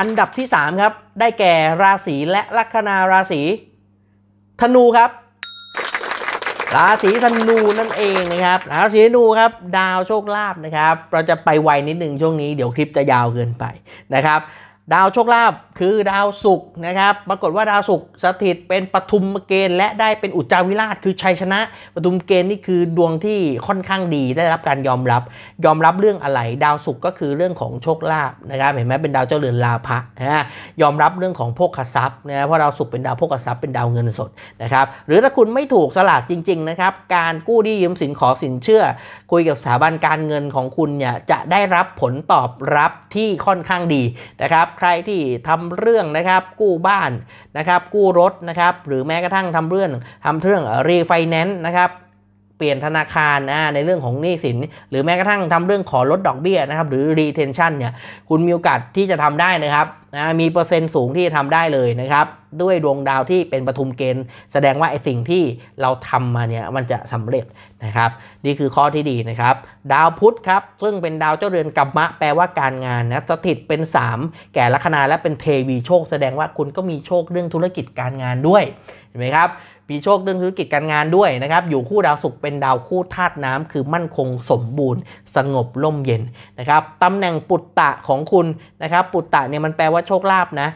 อันดับที่ 3 ครับ ได้แก่ราศีและลัคนาราศีธนูครับ ราศีธนูนั่นเองนะครับ ราศีธนูครับ ดาวโชคลาภนะครับ เราจะไปไวนิดหนึ่งช่วงนี้ เดี๋ยวคลิปจะยาวเกินไปนะครับดาวโชคลาภคือดาวศุกร์นะครับ ปรากฏว่าดาวศุกร์สถิตเป็นปฐุมเกณฑ์และได้เป็นอุจจาวิราช คือชัยชนะปฐุมเกณฑ์นี่คือดวงที่ค่อนข้างดีได้รับการยอมรับ ยอมรับเรื่องอะไรดาวศุกร์ก็คือเรื่องของโชคลาภนะครับเห็นไหมเป็นดาวเจ้าเรือนลาภะนะยอมรับเรื่องของโภคทรัพย์นะเพราะดาวศุกร์เป็นดาวโภคทรัพย์เป็นดาวเงินสดนะครับหรือถ้าคุณไม่ถูกสลากจริงๆนะครับการกู้ดี้ยืมสินขอสินเชื่อคุยกับสถาบันการเงินของคุณเนี่ยจะได้รับผลตอบรับที่ค่อนข้างดีนะครับ ใครที่ทำเรื่องนะครับกู้บ้านนะครับ กู้รถนะครับหรือแม้กระทั่งทำเรื่องทำเรื่องรีไฟแนนซ์นะครับเปลี่ยนธนาคารนะในเรื่องของหนี้สิน หรือแม้กระทั่งทำเรื่องขอลดดอกเบี้ยนะครับหรือ retention เนี่ยคุณมีโอกาสที่จะทำได้นะครับนะมีเปอร์เซ็นต์สูงที่จะทำได้เลยนะครับด้วยดวงดาวที่เป็นปฐุมเกณฑ์แสดงว่าไอสิ่งที่เราทำมาเนี่ยมันจะสำเร็จนะครับนี่คือข้อที่ดีนะครับดาวพุธครับซึ่งเป็นดาวเจ้าเรือนกัมมะ แปลว่าการงานนะสถิตเป็น 3 แก่ลัคนาและเป็นเทวีโชคแสดงว่าคุณก็มีโชคเรื่องธุรกิจการงานด้วยเห็นไหมครับปีโชคเรื่องธุรกิจการงานด้วยนะครับ อยู่คู่ดาวศุกร์เป็นดาวคู่ธาตุน้ำคือมั่นคงสมบูรณ์ สงบร่มเย็นนะครับตำแหน่งปุตตะของคุณนะครับ ปุตตะเนี่ยมันแปลว่าโชคลาภนะ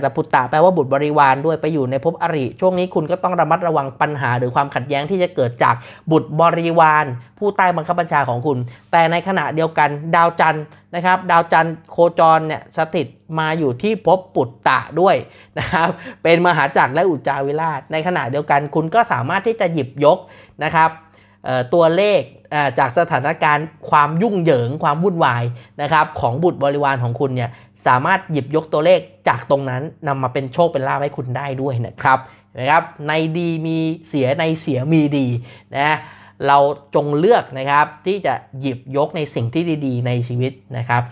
แต่ปุตตะแปลว่าบุตรบริวารด้วยไปอยู่ในภพอริ ช่วงนี้คุณก็ต้องระมัดระวังปัญหา หรือความขัดแย้งที่จะเกิดจากบุตรบริวาร ผู้ใต้บังคับบัญชาของคุณ แต่ในขณะเดียวกันดาวจันทร์นะครับ ดาวจันทร์โคจรเนี่ยสถิตมาอยู่ที่ภพปุตตะด้วยนะครับ เป็นมหาจักรและอุจาวิราชในขณะเดียวกันคุณก็สามารถที่จะหยิบยกนะครับตัวเลขจากสถานการณ์ ความยุ่งเหยิงความวุ่นวายนะครับ ของบุตรบริวารของคุณเนี่ยสามารถหยิบยกตัวเลขจากตรงนั้นนำมาเป็นโชคเป็นลาภให้คุณได้ด้วยนะครับนะครับ ในดีมีเสียในเสียมีดีนะเราจงเลือกนะครับที่จะหยิบยกในสิ่งที่ดี ๆ ในชีวิตนะครับ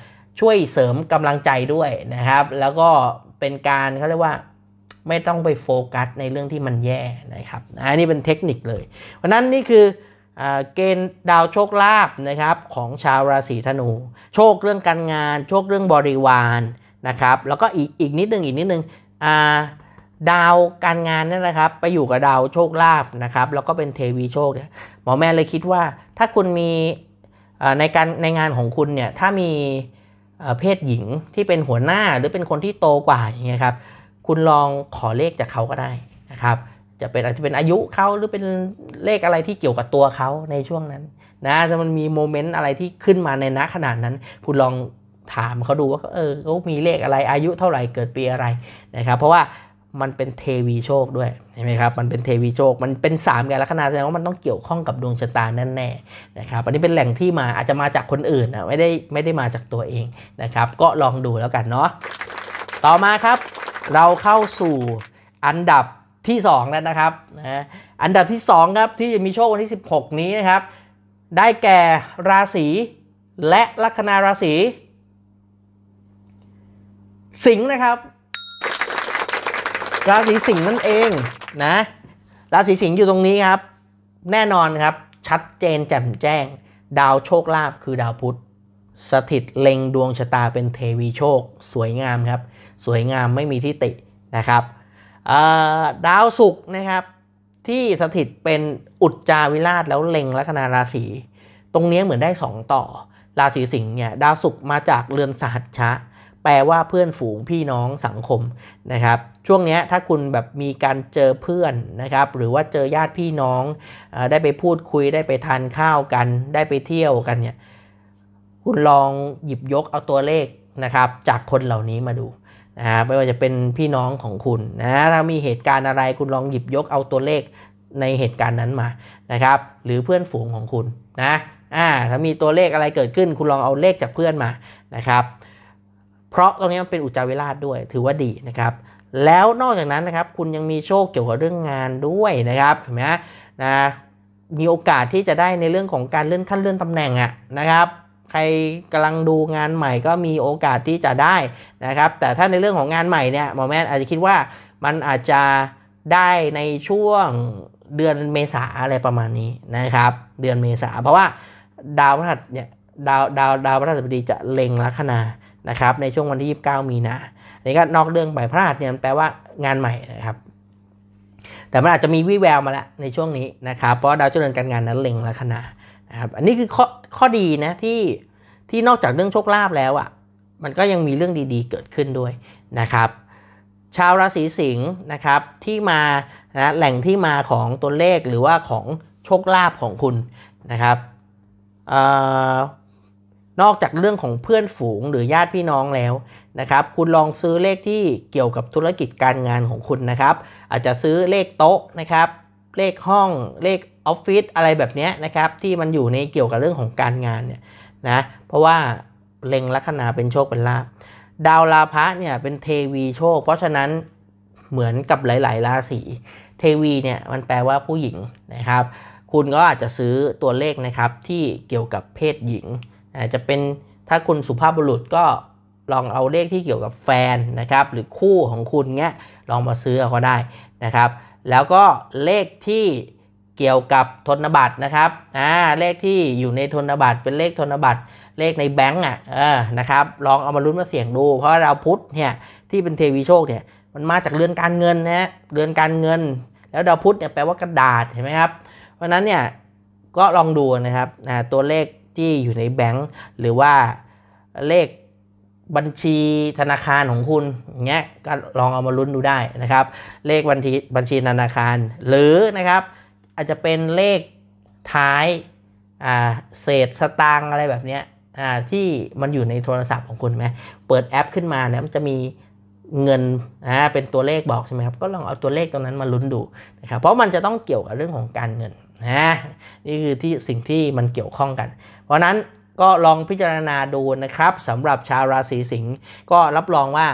ช่วยเสริมกำลังใจด้วยนะครับ แล้วก็เป็นการเขาเรียกว่าไม่ต้องไปโฟกัสในเรื่องที่มันแย่นะครับอันนี้เป็นเทคนิคเลย เพราะนั้นนี่คือเกณฑ์ดาวโชคลาภนะครับ ของชาวราศีธนู โชคเรื่องการงานโชคเรื่องบริวารนะครับ แล้วก็อีกอีกนิดนึงอีกนิดนึงดาวการงานนี่นะครับไปอยู่กับดาวโชคลาภนะครับ แล้วก็เป็นเทวีโชคหมอแม่เลยคิดว่าถ้าคุณมีในการในงานของคุณเนี่ยถ้ามีเพศหญิงที่เป็นหัวหน้าหรือเป็นคนที่โตกว่าอย่างเงี้ยครับ คุณลองขอเลขจากเขาก็ได้นะครับจะเป็นอาจจะเป็นอายุเขาหรือเป็นเลขอะไรที่เกี่ยวกับตัวเขาในช่วงนั้นนะแต่มันมีโมเมนต์อะไรที่ขึ้นมาในณขนาดนั้นคุณลองถามเขาดูว่าเออเขามีเลขอะไรอายุเท่าไหร่เกิดปีอะไรนะครับเพราะว่ามันเป็นเทวีโชคด้วยใช่ไหมครับมันเป็นเทวีโชค มันเป็น3ามแกลักษณะแสดงว่ามันต้องเกี่ยวข้องกับดวงชะตาแน่ๆนะครับอันนี้เป็นแหล่งที่มาอาจจะมาจากคนอื่นนะไม่ได้ไม่ได้มาจากตัวเองนะครับก็ลองดูแล้วกันเนาะต่อมาครับเราเข้าสู่อันดับที่2นั้นนะครับนะอันดับที่ 2 ครับที่จะมีโชควันที่ 16 นี้นะครับ ได้แก่ราศี และลัคนาราศีสิงห์นะครับ ราศีสิงห์นั่นเองนะ ราศีสิงห์อยู่ตรงนี้ครับ แน่นอนครับชัดเจนแจ่มแจ้ง ดาวโชคลาภคือดาวพุธ สถิตเล็งดวงชะตาเป็นเทวีโชค สวยงามครับ สวยงามไม่มีที่ตินะครับดาวศุกร์นะครับที่สถิตเป็นอุจจาวิราชแล้วเล็งลัคนาราศีตรงนี้เหมือนได้2ต่อ ราศีสิงห์เนี่ยดาวศุกร์มาจากเรือนสหัชชะ แปลว่าเพื่อนฝูงพี่น้องสังคมนะครับช่วงนี้ถ้าคุณแบบมีการเจอเพื่อนนะครับหรือว่าเจอญาติพี่น้องอได้ไปพูดคุยได้ไปทานข้าวกัน ได้ไปเที่ยวกันเนี่ยคุณลองหยิบยกเอาตัวเลขนะครับจากคนเหล่านี้มาดูนะฮะไม่ว่าจะเป็นพี่น้องของคุณนะถ้ามีเหตุการณ์อะไรคุณลองหยิบยกเอาตัวเลขในเหตุการณ์นั้นมานะครับ หรือเพื่อนฝูงของคุณนะอ่าถ้ามีตัวเลขอะไรเกิดขึ้นคุณลองเอาเลขจากเพื่อนมานะครับ เพราะตรงนี้มันเป็นอุจจาวิราด้วยถือว่าดีนะครับ แล้วนอกจากนั้นนะครับคุณยังมีโชคเกี่ยวกับเรื่องงานด้วยนะครับเห็นไหมนะมีโอกาสที่จะได้ในเรื่องของการเลื่อนขั้นเลื่อนตำแหน่งอะนะครับใครกำลังดูงานใหม่ก็มีโอกาสที่จะได้นะครับ แต่ถ้าในเรื่องของงานใหม่เนี่ยหมอแม่อาจจะคิดว่ามันอาจจะได้ในช่วงเดือนเมษาอะไรประมาณนี้นะครับ เดือนเมษาเพราะว่าดาวพฤหัสเนี่ยดาวดาวดาวพฤหัสบดีจะเล็งลัคนานะครับในช่วงวันที่29มีนาะนี่ก็นอกเรื่องไบพระหัสเนี่ยแปลว่างานใหม่นะครับแต่มันอาจจะมีวิแววมาแล้วในช่วงนี้นะครับเพราะดาวเจริญการงานนั้นเล็งลัคนาครับอันนี้คือข้อข้อดีนะที่ที่นอกจากเรื่องโชคลาภแล้วอะ่ะ มันก็ยังมีเรื่องดีๆ เกิดขึ้นด้วยนะครับ ชาวราศีสิงห์นะครับที่มานะแหล่งที่มาของตัวเลขหรือว่าของโชคลาภของคุณนะครับนอกจากเรื่องของเพื่อนฝูงหรือญาติพี่น้องแล้วนะครับ คุณลองซื้อเลขที่เกี่ยวกับธุรกิจการงานของคุณนะครับ อาจจะซื้อเลขโต๊ะนะครับเลขห้องเลขออฟฟิศอะไรแบบนี้นะครับที่มันอยู่ในเกี่ยวกับเรื่องของการงานเนี่ยนะเพราะว่าเล็งลัคนาเป็นโชคเป็นลาภดาวลาภะเนี่ยเป็นเทวีโชคเพราะฉะนั้นเหมือนกับหลายๆราศีเทวีเนี่ยมันแปลว่าผู้หญิงนะครับ คุณก็อาจจะซื้อตัวเลขนะครับที่เกี่ยวกับเพศหญิงอาจจะเป็นถ้าคุณสุภาพบุรุษก็ลองเอาเลขที่เกี่ยวกับแฟนนะครับ หรือคู่ของคุณเงี้ยลองมาซื้อเอาก็ได้นะครับแล้วก็เลขที่เกี่ยวกับธนบัตรนะครับอ่าเลขที่อยู่ในธนบัตร เป็นเลขธนบัตร เลขในแบงก์อ่ะเออนะครับลองเอามาลุ้นมาเสี่ยงดู เพราะเราพุทธเนี่ยที่เป็นเทวีโชคเนี่ยมันมาจากเรือนการเงินนะเรือนการเงินแล้วดาวพุธเนี่ยแปลว่ากระดาษเห็นไหมครับ เพราะนั้นเนี่ยก็ลองดูนะครับตัวเลขที่อยู่ในแบงก์หรือว่าเลขบัญชีธนาคารของคุณเงี้ยก็ลองเอามาลุ้นดูได้นะครับเลขบัญชีบัญชีธนาคาร หรือนะครับอาจจะเป็นเลขท้ายาเศษสตางค์อะไรแบบเนี้ยที่มันอยู่ในโทรศัพท์ของคุณไหมเปิดแอปขึ้นมาเนี่ยมันจะมีเงินอ่าเป็นตัวเลขบอกใช่ไหมครับก็ลองเอาตัวเลขตรงนั้นมาลุ้นดูนะครับเพราะมันจะต้องเกี่ยวกับเรื่องของการเงินนะนี่คือที่สิ่งที่มันเกี่ยวข้องกัน เพราะนั้นก็ลองพิจารณาดูนะครับสำหรับชาวราศีสิงห์ก็รับรองว่า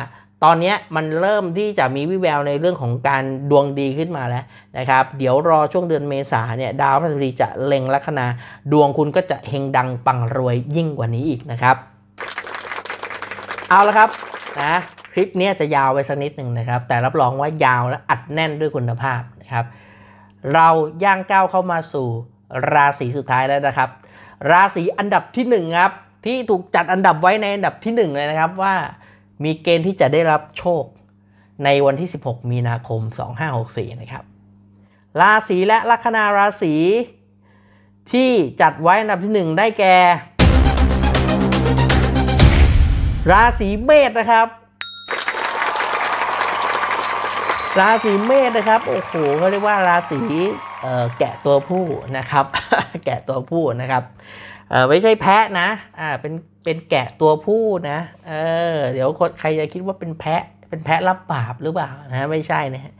ตอนนี้มันเริ่มที่จะมีวิแววในเรื่องของการดวงดีขึ้นมาแล้วนะครับ เดี๋ยวรอช่วงเดือนเมษาเนี่ยดาวพฤหัสบดีจะเล็งลัคนาดวงคุณก็จะเฮงดังปังรวยยิ่งกว่านี้อีกนะครับ เอาละครับนะคลิปนี้จะยาวไปสักนิดหนึ่งนะครับ แต่รับรองว่ายาวและอัดแน่นด้วยคุณภาพนะครับ เราย่างก้าวเข้ามาสู่ราศีสุดท้ายแล้วนะครับราศีอันดับที่1ครับ ที่ถูกจัดอันดับไว้ในอันดับที่ 1 เลยนะครับว่ามีเกณฑ์ที่จะได้รับโชคในวันที่ 16 มีนาคม 2564 นะครับ ราศีและลัคนาราศีที่จัดไว้อันดับที่ 1 ได้แก่ราศีเมษนะครับ ราศีเมษนะครับ โอ้โหเขาเรียกว่าราศีแกะตัวผู้นะครับแกะตัวผู้นะครับไม่ใช่แพะนะเป็นเป็นแกะตัวผู้นะเออเดี๋ยวคนใครจะคิดว่าเป็นแพะเป็นแพะรับบาปหรือเปล่านะไม่ใช่นะ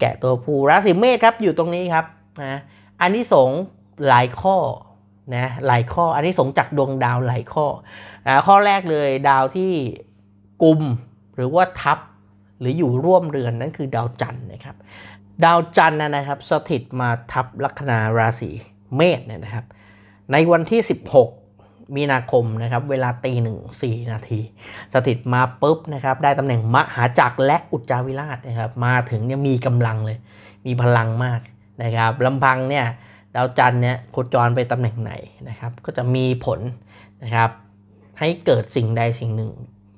แกะตัวผู้ ราศีเมษครับอยู่ตรงนี้ครับนะอันนี้สงหลายข้อนะหลายข้ออันนี้สงจากดวงดาวหลายข้อนะข้อแรกเลยดาวที่กลุ่มหรือว่าทับ หรืออยู่ร่วมเรือนนั่นคือดาวจันทร์นะครับดาวจันทร์นะครับสถิตมาทับลัคนาราศีเมษเนี่ยนะครับ ในวันที่ 16 มีนาคมนะครับเวลาตีหนึ่งสี่นาที สถิตมาปุ๊บนะครับได้ตำแหน่งมหาจักรและอุจจาวิราชนะครับมาถึงเนี่ยมีกำลังเลยมีพลังมากนะครับลำพังเนี่ยดาวจันทร์เนี่ยโคจรไปตำแหน่งไหนนะครับ ก็จะมีผลนะครับให้เกิดสิ่งใดสิ่งหนึ่ง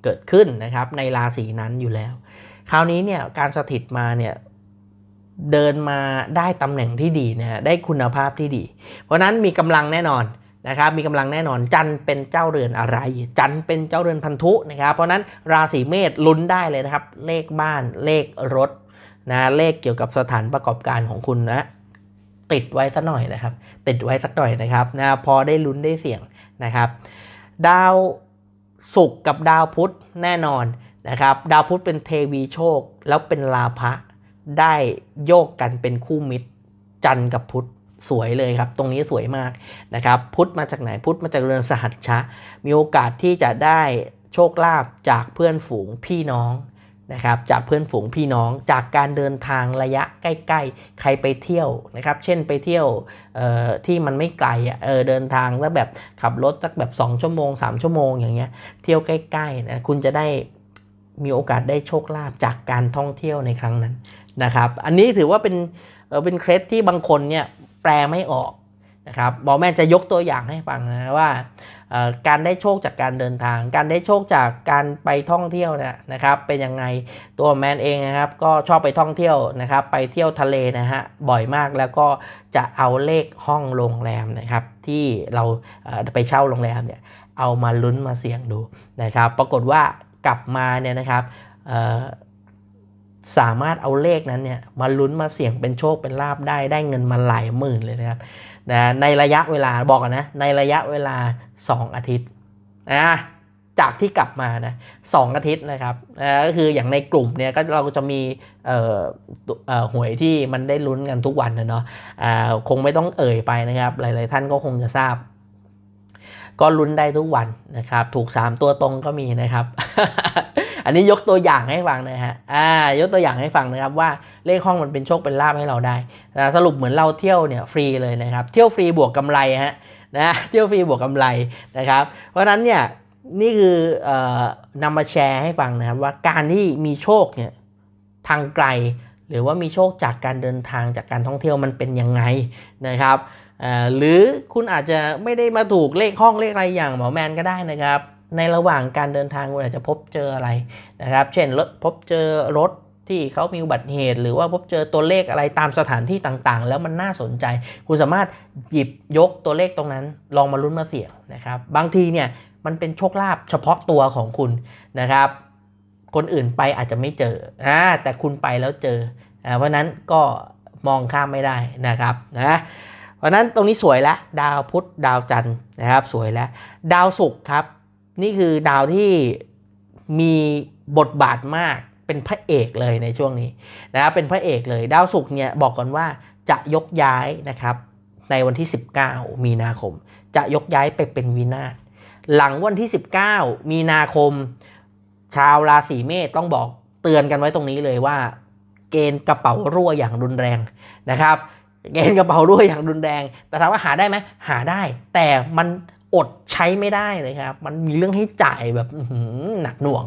เกิดขึ้นนะครับในราศีนั้นอยู่แล้ว คราวนี้เนี่ยการสถิตมาเนี่ยเดินมาได้ตำแหน่งที่ดีนะฮะได้คุณภาพที่ดี เพราะนั้นมีกำลังแน่นอนนะครับ มีกำลังแน่นอน จันเป็นเจ้าเรือนอะไร จันเป็นเจ้าเรือนพันธุนะครับ เพราะนั้นราศีเมษลุ้นได้เลยนะครับ เลขบ้านเลขรถนะ เลขเกี่ยวกับสถานประกอบการของคุณนะ ติดไว้สักหน่อยนะครับ ติดไว้สักหน่อยนะครับนะพอได้ลุ้นได้เสี่ยงนะครับ ดาวศุกร์กับดาวพุธแน่นอนนะครับ ดาวพุธเป็นเทวีโชคแล้วเป็นลาภะได้โยกกันเป็นคู่มิตรจันกับพุทธสวยเลยครับ ตรงนี้สวยมากนะครับ พุทธมาจากไหนพุทธมาจากเรือนสหัชชะ มีโอกาสที่จะได้โชคลาภจากเพื่อนฝูงพี่น้องนะครับจากเพื่อนฝูงพี่น้องจากการเดินทางระยะใกล้ๆ ใครไปเที่ยวนะครับเช่นไปเที่ยวที่มันไม่ไกลเเดินทางแล้วแบบขับรถสักแบบ 2 ชั่วโมง 3 ชั่วโมงอย่างเงี้ยเที่ยวใกล้ๆนะคุณจะได้มีโอกาสได้โชคลาภจากการท่องเที่ยวในครั้งนั้นนะครับ อันนี้ถือว่าเป็นเป็นเคล็ดที่บางคนเนี่ยแปลไม่ออกนะครับบอแม่จะยกตัวอย่างให้ฟังนะว่าการได้โชคจากการเดินทาง การได้โชคจากการไปท่องเที่ยวนะนะครับเป็นยังไงตัวแมนเองนะครับก็ชอบไปท่องเที่ยวนะครับไปเที่ยวทะเลนะฮะบ่อยมากแล้วก็จะเอาเลขห้องโรงแรมนะครับที่เราไปเช่าโรงแรมเนี่ยเอามาลุ้นมาเสี่ยงดูนะครับปรากฏว่ากลับมาเนี่ยนะครับสามารถเอาเลขนั้นเนี่ย มาลุ้นมาเสี่ยงเป็นโชคเป็นลาบได้ ได้เงินมาหลายหมื่นเลยนะครับนะในระยะเวลาบอกกันนะในระยะเวลา 2 อาทิตย์นะจากที่กลับมานะสอาทิตย์นะครับ ก็คืออย่างในกลุ่มเนี่ยก็เราจะมีหวยที่มันได้ลุ้นกันทุกวันนะเนาะคงไม่ต้องเอ่ยไปนะครับ หลายๆท่านก็คงจะทราบ ก็ลุ้นได้ทุกวันนะครับ ถูก3ตัวตรงก็มีนะครับอันนี้ยกตัวอย่างให้ฟังนะฮะ อ่า ยกตัวอย่างให้ฟังนะครับว่าเลขห้องมันเป็นโชคเป็นลาบให้เราได้นะสรุปเหมือนเราเที่ยวเนี่ยฟรีเลยนะครับ เที่ยวฟรีบวกกำไรฮะ นะ เที่ยวฟรีบวกกำไรนะครับ เพราะนั้นเนี่ย นี่คืออนำมาแชร์ให้ฟังนะครับว่าการที่มีโชคเนี่ยทางไกล หรือว่ามีโชคจากการเดินทางจากการท่องเที่ยวมันเป็นยังไงนะครับหรือคุณอาจจะไม่ได้มาถูกเลขห้องเลขอะไรอย่างหมอแมนก็ได้นะครับในระหว่างการเดินทางคุณอาจจะพบเจออะไรนะครับ เช่นรถพบเจอรถที่เขามีอุบัติเหตุ หรือว่าพบเจอตัวเลขอะไรตามสถานที่ต่างๆ แล้วมันน่าสนใจ คุณสามารถหยิบยกตัวเลขตรงนั้น ลองมาลุ้นมาเสี่ยงนะครับ บางทีเนี่ยมันเป็นโชคลาภเฉพาะตัวของคุณนะครับ คนอื่นไปอาจจะไม่เจออ่าแต่คุณไปแล้วเจอเพราะนั้นก็มองข้ามไม่ได้นะครับนะเพราะนั้นตรงนี้สวยแล้วดาวพุธ ดาวจันทร์นะครับ สวยแล้วดาวศุกร์ครับนี่คือดาวที่มีบทบาทมากเป็นพระเอกเลยในช่วงนี้นะครับเป็นพระเอกเลยดาวศุกร์เนี่ยบอกก่อนว่าจะยกย้ายนะครับ ในวันที่ 19 มีนาคม จะยกย้ายไปเป็นวินาศหลังวันที่ 19 มีนาคมชาวราศีเมษต้องบอกเตือนกันไว้ตรงนี้เลยว่า เกณฑ์กระเป๋ารั่วอย่างรุนแรงนะครับ เกณฑ์กระเป๋ารั่วอย่างรุนแรง แต่ถามว่าหาได้ไหมหาได้แต่มันอดใช้ไม่ได้เลยครับ มันมีเรื่องให้จ่ายแบบหนักหน่วง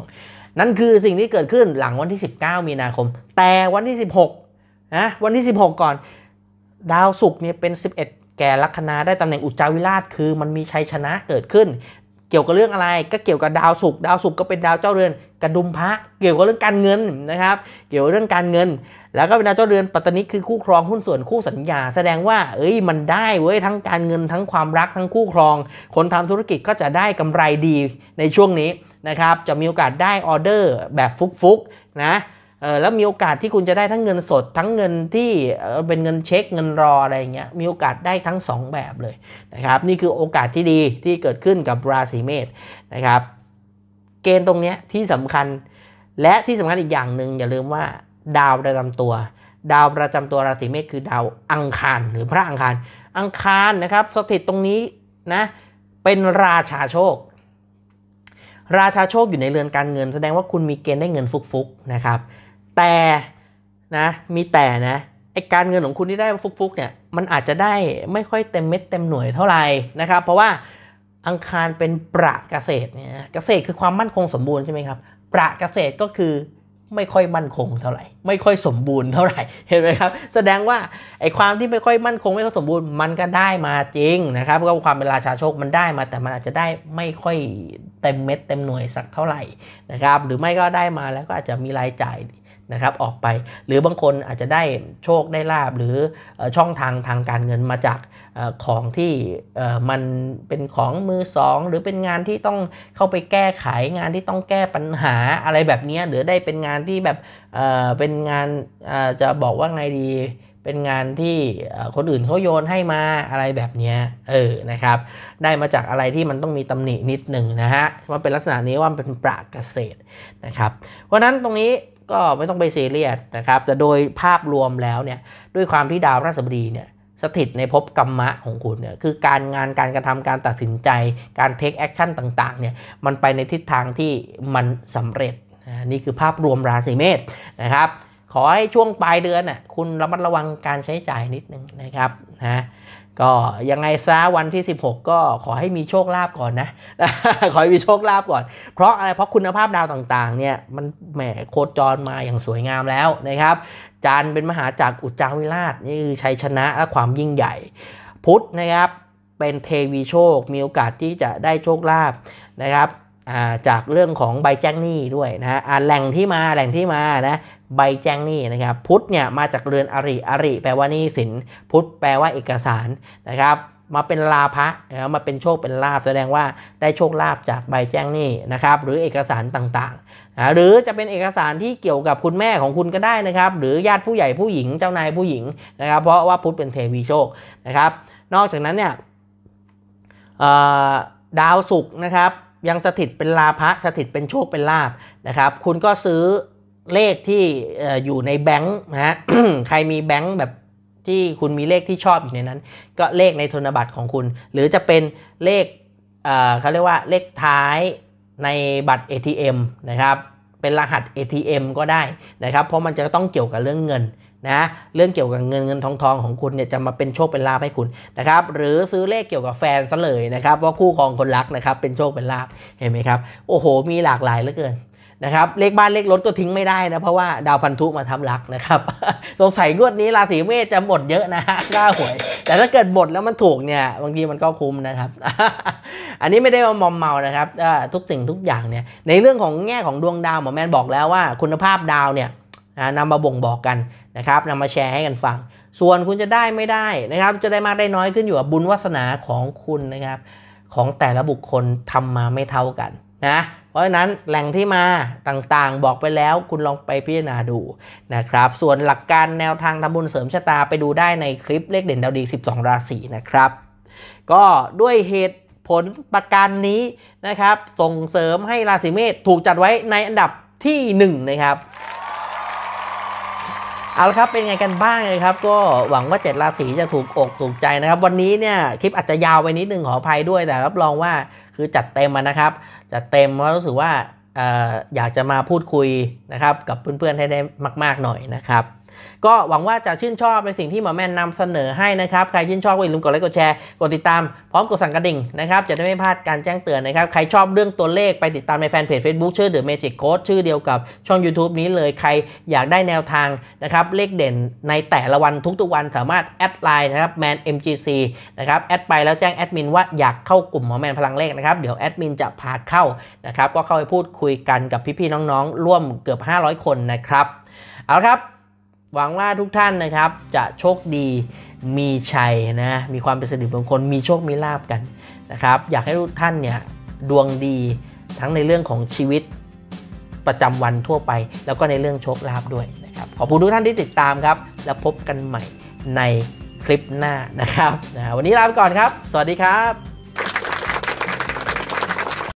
นั่นคือสิ่งที่เกิดขึ้นหลังวันที่ 19 มีนาคม แต่วันที่ 16นะวันที่ 16 ก่อน ดาวศุกร์เนี่ยเป็น 11 แก่ลัคนาได้ตำแหน่งอุจจาวิราชคือมันมีชัยชนะเกิดขึ้นเกี่ยวกับเรื่องอะไร ก็เกี่ยวกับดาวศุกร์ดาวศุกร์ก็เป็นดาวเจ้าเรือนกระดุมพระเกี่ยวกับเรื่องการเงินนะครับ เกี่ยวกับเรื่องการเงิน แล้วก็เป็นดาวเจ้าเรือนปัตตานิคือคู่ครองหุ้นส่วนคู่สัญญา แสดงว่า เอ้ยมันได้เว้ยทั้งการเงินทั้งความรักทั้งคู่ครอง คนทำธุรกิจก็จะได้กำไรดีในช่วงนี้นะครับ จะมีโอกาสได้ออเดอร์แบบฟุกๆนะแล้วมีโอกาสที่คุณจะได้ทั้งเงินสดทั้งเงินที่เป็นเงินเช็คเงินรออะไรเงี้ยมีโอกาสได้ทั้ง 2 แบบเลยนะครับ นี่คือโอกาสที่ดีที่เกิดขึ้นกับราศีเมษนะครับ เกณฑ์ตรงนี้ที่สำคัญและที่สำคัญอีกอย่างหนึ่งอย่าลืมว่าดาวประจำตัว ดาวประจำตัวราศีเมษคือดาวอังคารหรือพระอังคารอังคารนะครับ สถิตตรงนี้นะเป็นราชาโชค ราชาโชคอยู่ในเรือนการเงิน แสดงว่าคุณมีเกณฑ์ได้เงินฟุกๆนะครับแต่นะมีแต่นะไอการเงินของคุณที่ได้ฟุกๆเนี่ยมันอาจจะได้ไม่ค่อยเต็มเม็ดเต็มหน่วยเท่าไหร่นะครับเพราะว่าอังคารเป็นประเกษตรเนี่ยเกษตรคือความมั่นคงสมบูรณ์ใช่ไหมครับ ประเกษตรก็คือไม่ค่อยมั่นคงเท่าไหร่ ไม่ค่อยสมบูรณ์เท่าไหร่เห็นไหมครับ แสดงว่าไอ้ความที่ไม่ค่อยมั่นคงไม่ค่อยสมบูรณ์มันก็ได้มาจริงนะครับก็ความเป็นราชาโชคมันได้มาแต่มันอาจจะได้ไม่ค่อยเต็มเม็ด เต็มหน่วยสักเท่าไหร่นะครับหรือไม่ก็ได้มาแล้วก็อาจจะมีรายจ่ายนะครับ ออกไป หรือบางคนอาจจะได้โชคได้ลาบหรือช่องทางทางการเงินมาจากของที่มันเป็นของมือสองหรือเป็นงานที่ต้องเข้าไปแก้ไขงานที่ต้องแก้ปัญหาอะไรแบบนี้หรือได้เป็นงานที่แบบเป็นงานจะบอกว่าไงดี เป็นงานที่คนอื่นเขาโยนให้มาอะไรแบบนี้เออนะครับ ได้มาจากอะไรที่มันต้องมีตำหนินิดหนึ่งนะฮะว่าเป็นลักษณะนี้ว่าเป็นประเกษตรนะครับ เพราะนั้นตรงนี้ก็ไม่ต้องไปเซเรียสนะครับแต่โดยภาพรวมแล้วเนี่ยด้วยความที่ดาวพฤหัสบดีเนี่ยสถิตในภพกรรมะของคุณเนี่ยคือการงานการกระทำการตัดสินใจ การเทคแอคชั่นต่างๆเนี่ยมันไปในทิศทางที่มันสำเร็จ นี่คือภาพรวมราศีเมษนะครับ ขอให้ช่วงปลายเดือนน่ะคุณระมัดระวังการใช้จ่ายนิดนึงนะครับนะก็ยังไงซะวันที่ 16 ก็ขอให้มีโชคลาภก่อนนะ ขอให้มีโชคลาภก่อน เพราะอะไร เพราะคุณภาพดาวต่างๆเนี่ยมันแหมโคจรมาอย่างสวยงามแล้วนะครับจันเป็นมหาจากอุจจาวิราชนี่คือชัยชนะและความยิ่งใหญ่ พุทธนะครับเป็นเทวีโชคมีโอกาสที่จะได้โชคลาภนะครับจากเรื่องของใบแจ้งหนี้ด้วยนะฮะแหล่งที่มาแหล่งที่มานะใบแจ้งหนี้นะครับ พุทธเนี่ยมาจากเรือนอริ อริแปลว่านี่สิน พุทธแปลว่าเอกสารนะครับ มาเป็นลาภะมาเป็นโชคเป็นลาบแสดงว่าได้โชคลาภจากใบแจ้งหนี้นะครับ หรือเอกสารต่างๆ หรือจะเป็นเอกสารที่เกี่ยวกับคุณแม่ของคุณก็ได้นะครับ หรือญาติผู้ใหญ่ผู้หญิงเจ้านายผู้หญิงนะครับ เพราะว่าพุทธเป็นเทวีโชคนะครับ นอกจากนั้นเนี่ยดาวศุกร์นะครับยังสถิตเป็นลาภะ สถิตเป็นโชคเป็นลาบนะครับคุณก็ซื้อเลขที่อยู่ในแบงค์นะฮะใครมีแบงค์แบบที่คุณมีเลขที่ชอบอยู่ในนั้น ก็เลขในธนบัตรของคุณ หรือจะเป็นเลขเขาเรียกว่าเลขท้ายในบัตร ATM นะครับเป็นรหัส ATM ก็ได้นะครับเพราะมันจะต้องเกี่ยวกับเรื่องเงินนะเรื่องเกี่ยวกับเงินเงินทองทองของคุณเนี่ยจะมาเป็นโชคเป็นลาภให้คุณนะครับหรือซื้อเลขเกี่ยวกับแฟนซะเลยนะครับว่าคู่ครองคนรักนะครับเป็นโชคเป็นลาภเห็นไหมครับ โอ้โห มีหลากหลายเหลือเกินนะครับเลขบ้านเลขรถก็ทิ้งไม่ได้นะเพราะว่าดาวพันธุมาทำรักนะครับสงสัยงวดนี้ราศีเมษจะหมดเยอะนะก้าหวยแต่ถ้าเกิดหมดแล้วมันถูกเนี่ยบางทีมันก็คุ้มนะครับ อันนี้ไม่ได้มามอมเมานะครับทุกสิ่งทุกอย่างเนี่ยในเรื่องของแง่ของดวงดาวหมอแมนบอกแล้วว่า คุณภาพดาวเนี่ยนำมาบ่งบอกกันนะครับนำมาแชร์ให้กันฟัง ส่วนคุณจะได้ไม่ได้นะครับ จะได้มากได้น้อยขึ้นอยู่กับบุญวาสนาของคุณนะครับ ของแต่ละบุคคลทำมาไม่เท่ากันนะเพราะฉะนั้นแหล่งที่มาต่างๆ บอกไปแล้วคุณลองไปพิจารณาดูนะครับ ส่วนหลักการแนวทางทำบุญเสริมชะตาไปดูได้ในคลิปเลขเด่นดาวดี 12 ราศีนะครับก็ด้วยเหตุผลประการนี้นะครับ ส่งเสริมให้ราศีเมษถูกจัดไว้ในอันดับที่ 1 นะครับเอาละครับเป็นไงกันบ้างนะครับ ก็หวังว่า7ราศีจะถูกอกถูกใจนะครับ วันนี้เนี่ยคลิปอาจจะยาวไปนิดนึงขออภัยด้วย แต่รับรองว่าคือจัดเต็มมนะครับ จัดเต็มพรารู้สึกว่าอยากจะมาพูดคุยนะครับ กับเพื่อน ๆ ให้ได้มาก ๆหน่อยนะครับก็หวังว่าจะชื่นชอบในสิ่งที่หมอแม่นำเสนอให้นะครับ ใครชื่นชอบก็อย่าลืมกดไลค์กดแชร์ กดติดตามพร้อมกดสั่งกระดิ่งนะครับ จะได้ไม่พลาดการแจ้งเตือนนะครับ ใครชอบเรื่องตัวเลขไปติดตามในแฟนเพจ Facebook ชื่อ The Magic Code ชื่อเดียวกับช่อง YouTube นี้เลย ใครอยากได้แนวทางนะครับ เลขเด่นในแต่ละวันทุกๆวันสามารถแอดไลน์นะครับแมน MGC นะครับแอดไปแล้วแจ้งแอดมินว่าอยากเข้ากลุ่มหมอแมนพลังเลขนะครับเดี๋ยวแอดมินจะพาเข้านะครับก็เข้าไปพูดคุยกันกับพี่ๆน้องๆ ร่วมเกือบ 500 คนนะครับเอาละครับหวังว่าทุกท่านนะครับจะโชคดีมีชัยนะมีความเป็นสิริมงคลมีโชคมีลาบกันนะครับ อยากให้ทุกท่านเนี่ยดวงดีทั้งในเรื่องของชีวิตประจำวันทั่วไป แล้วก็ในเรื่องโชคลาภด้วยนะครับขอบคุณทุกท่านที่ติดตามครับแล้วพบกันใหม่ในคลิปหน้านะครับนะวันนี้ลาไปก่อนครับ สวัสดีครับ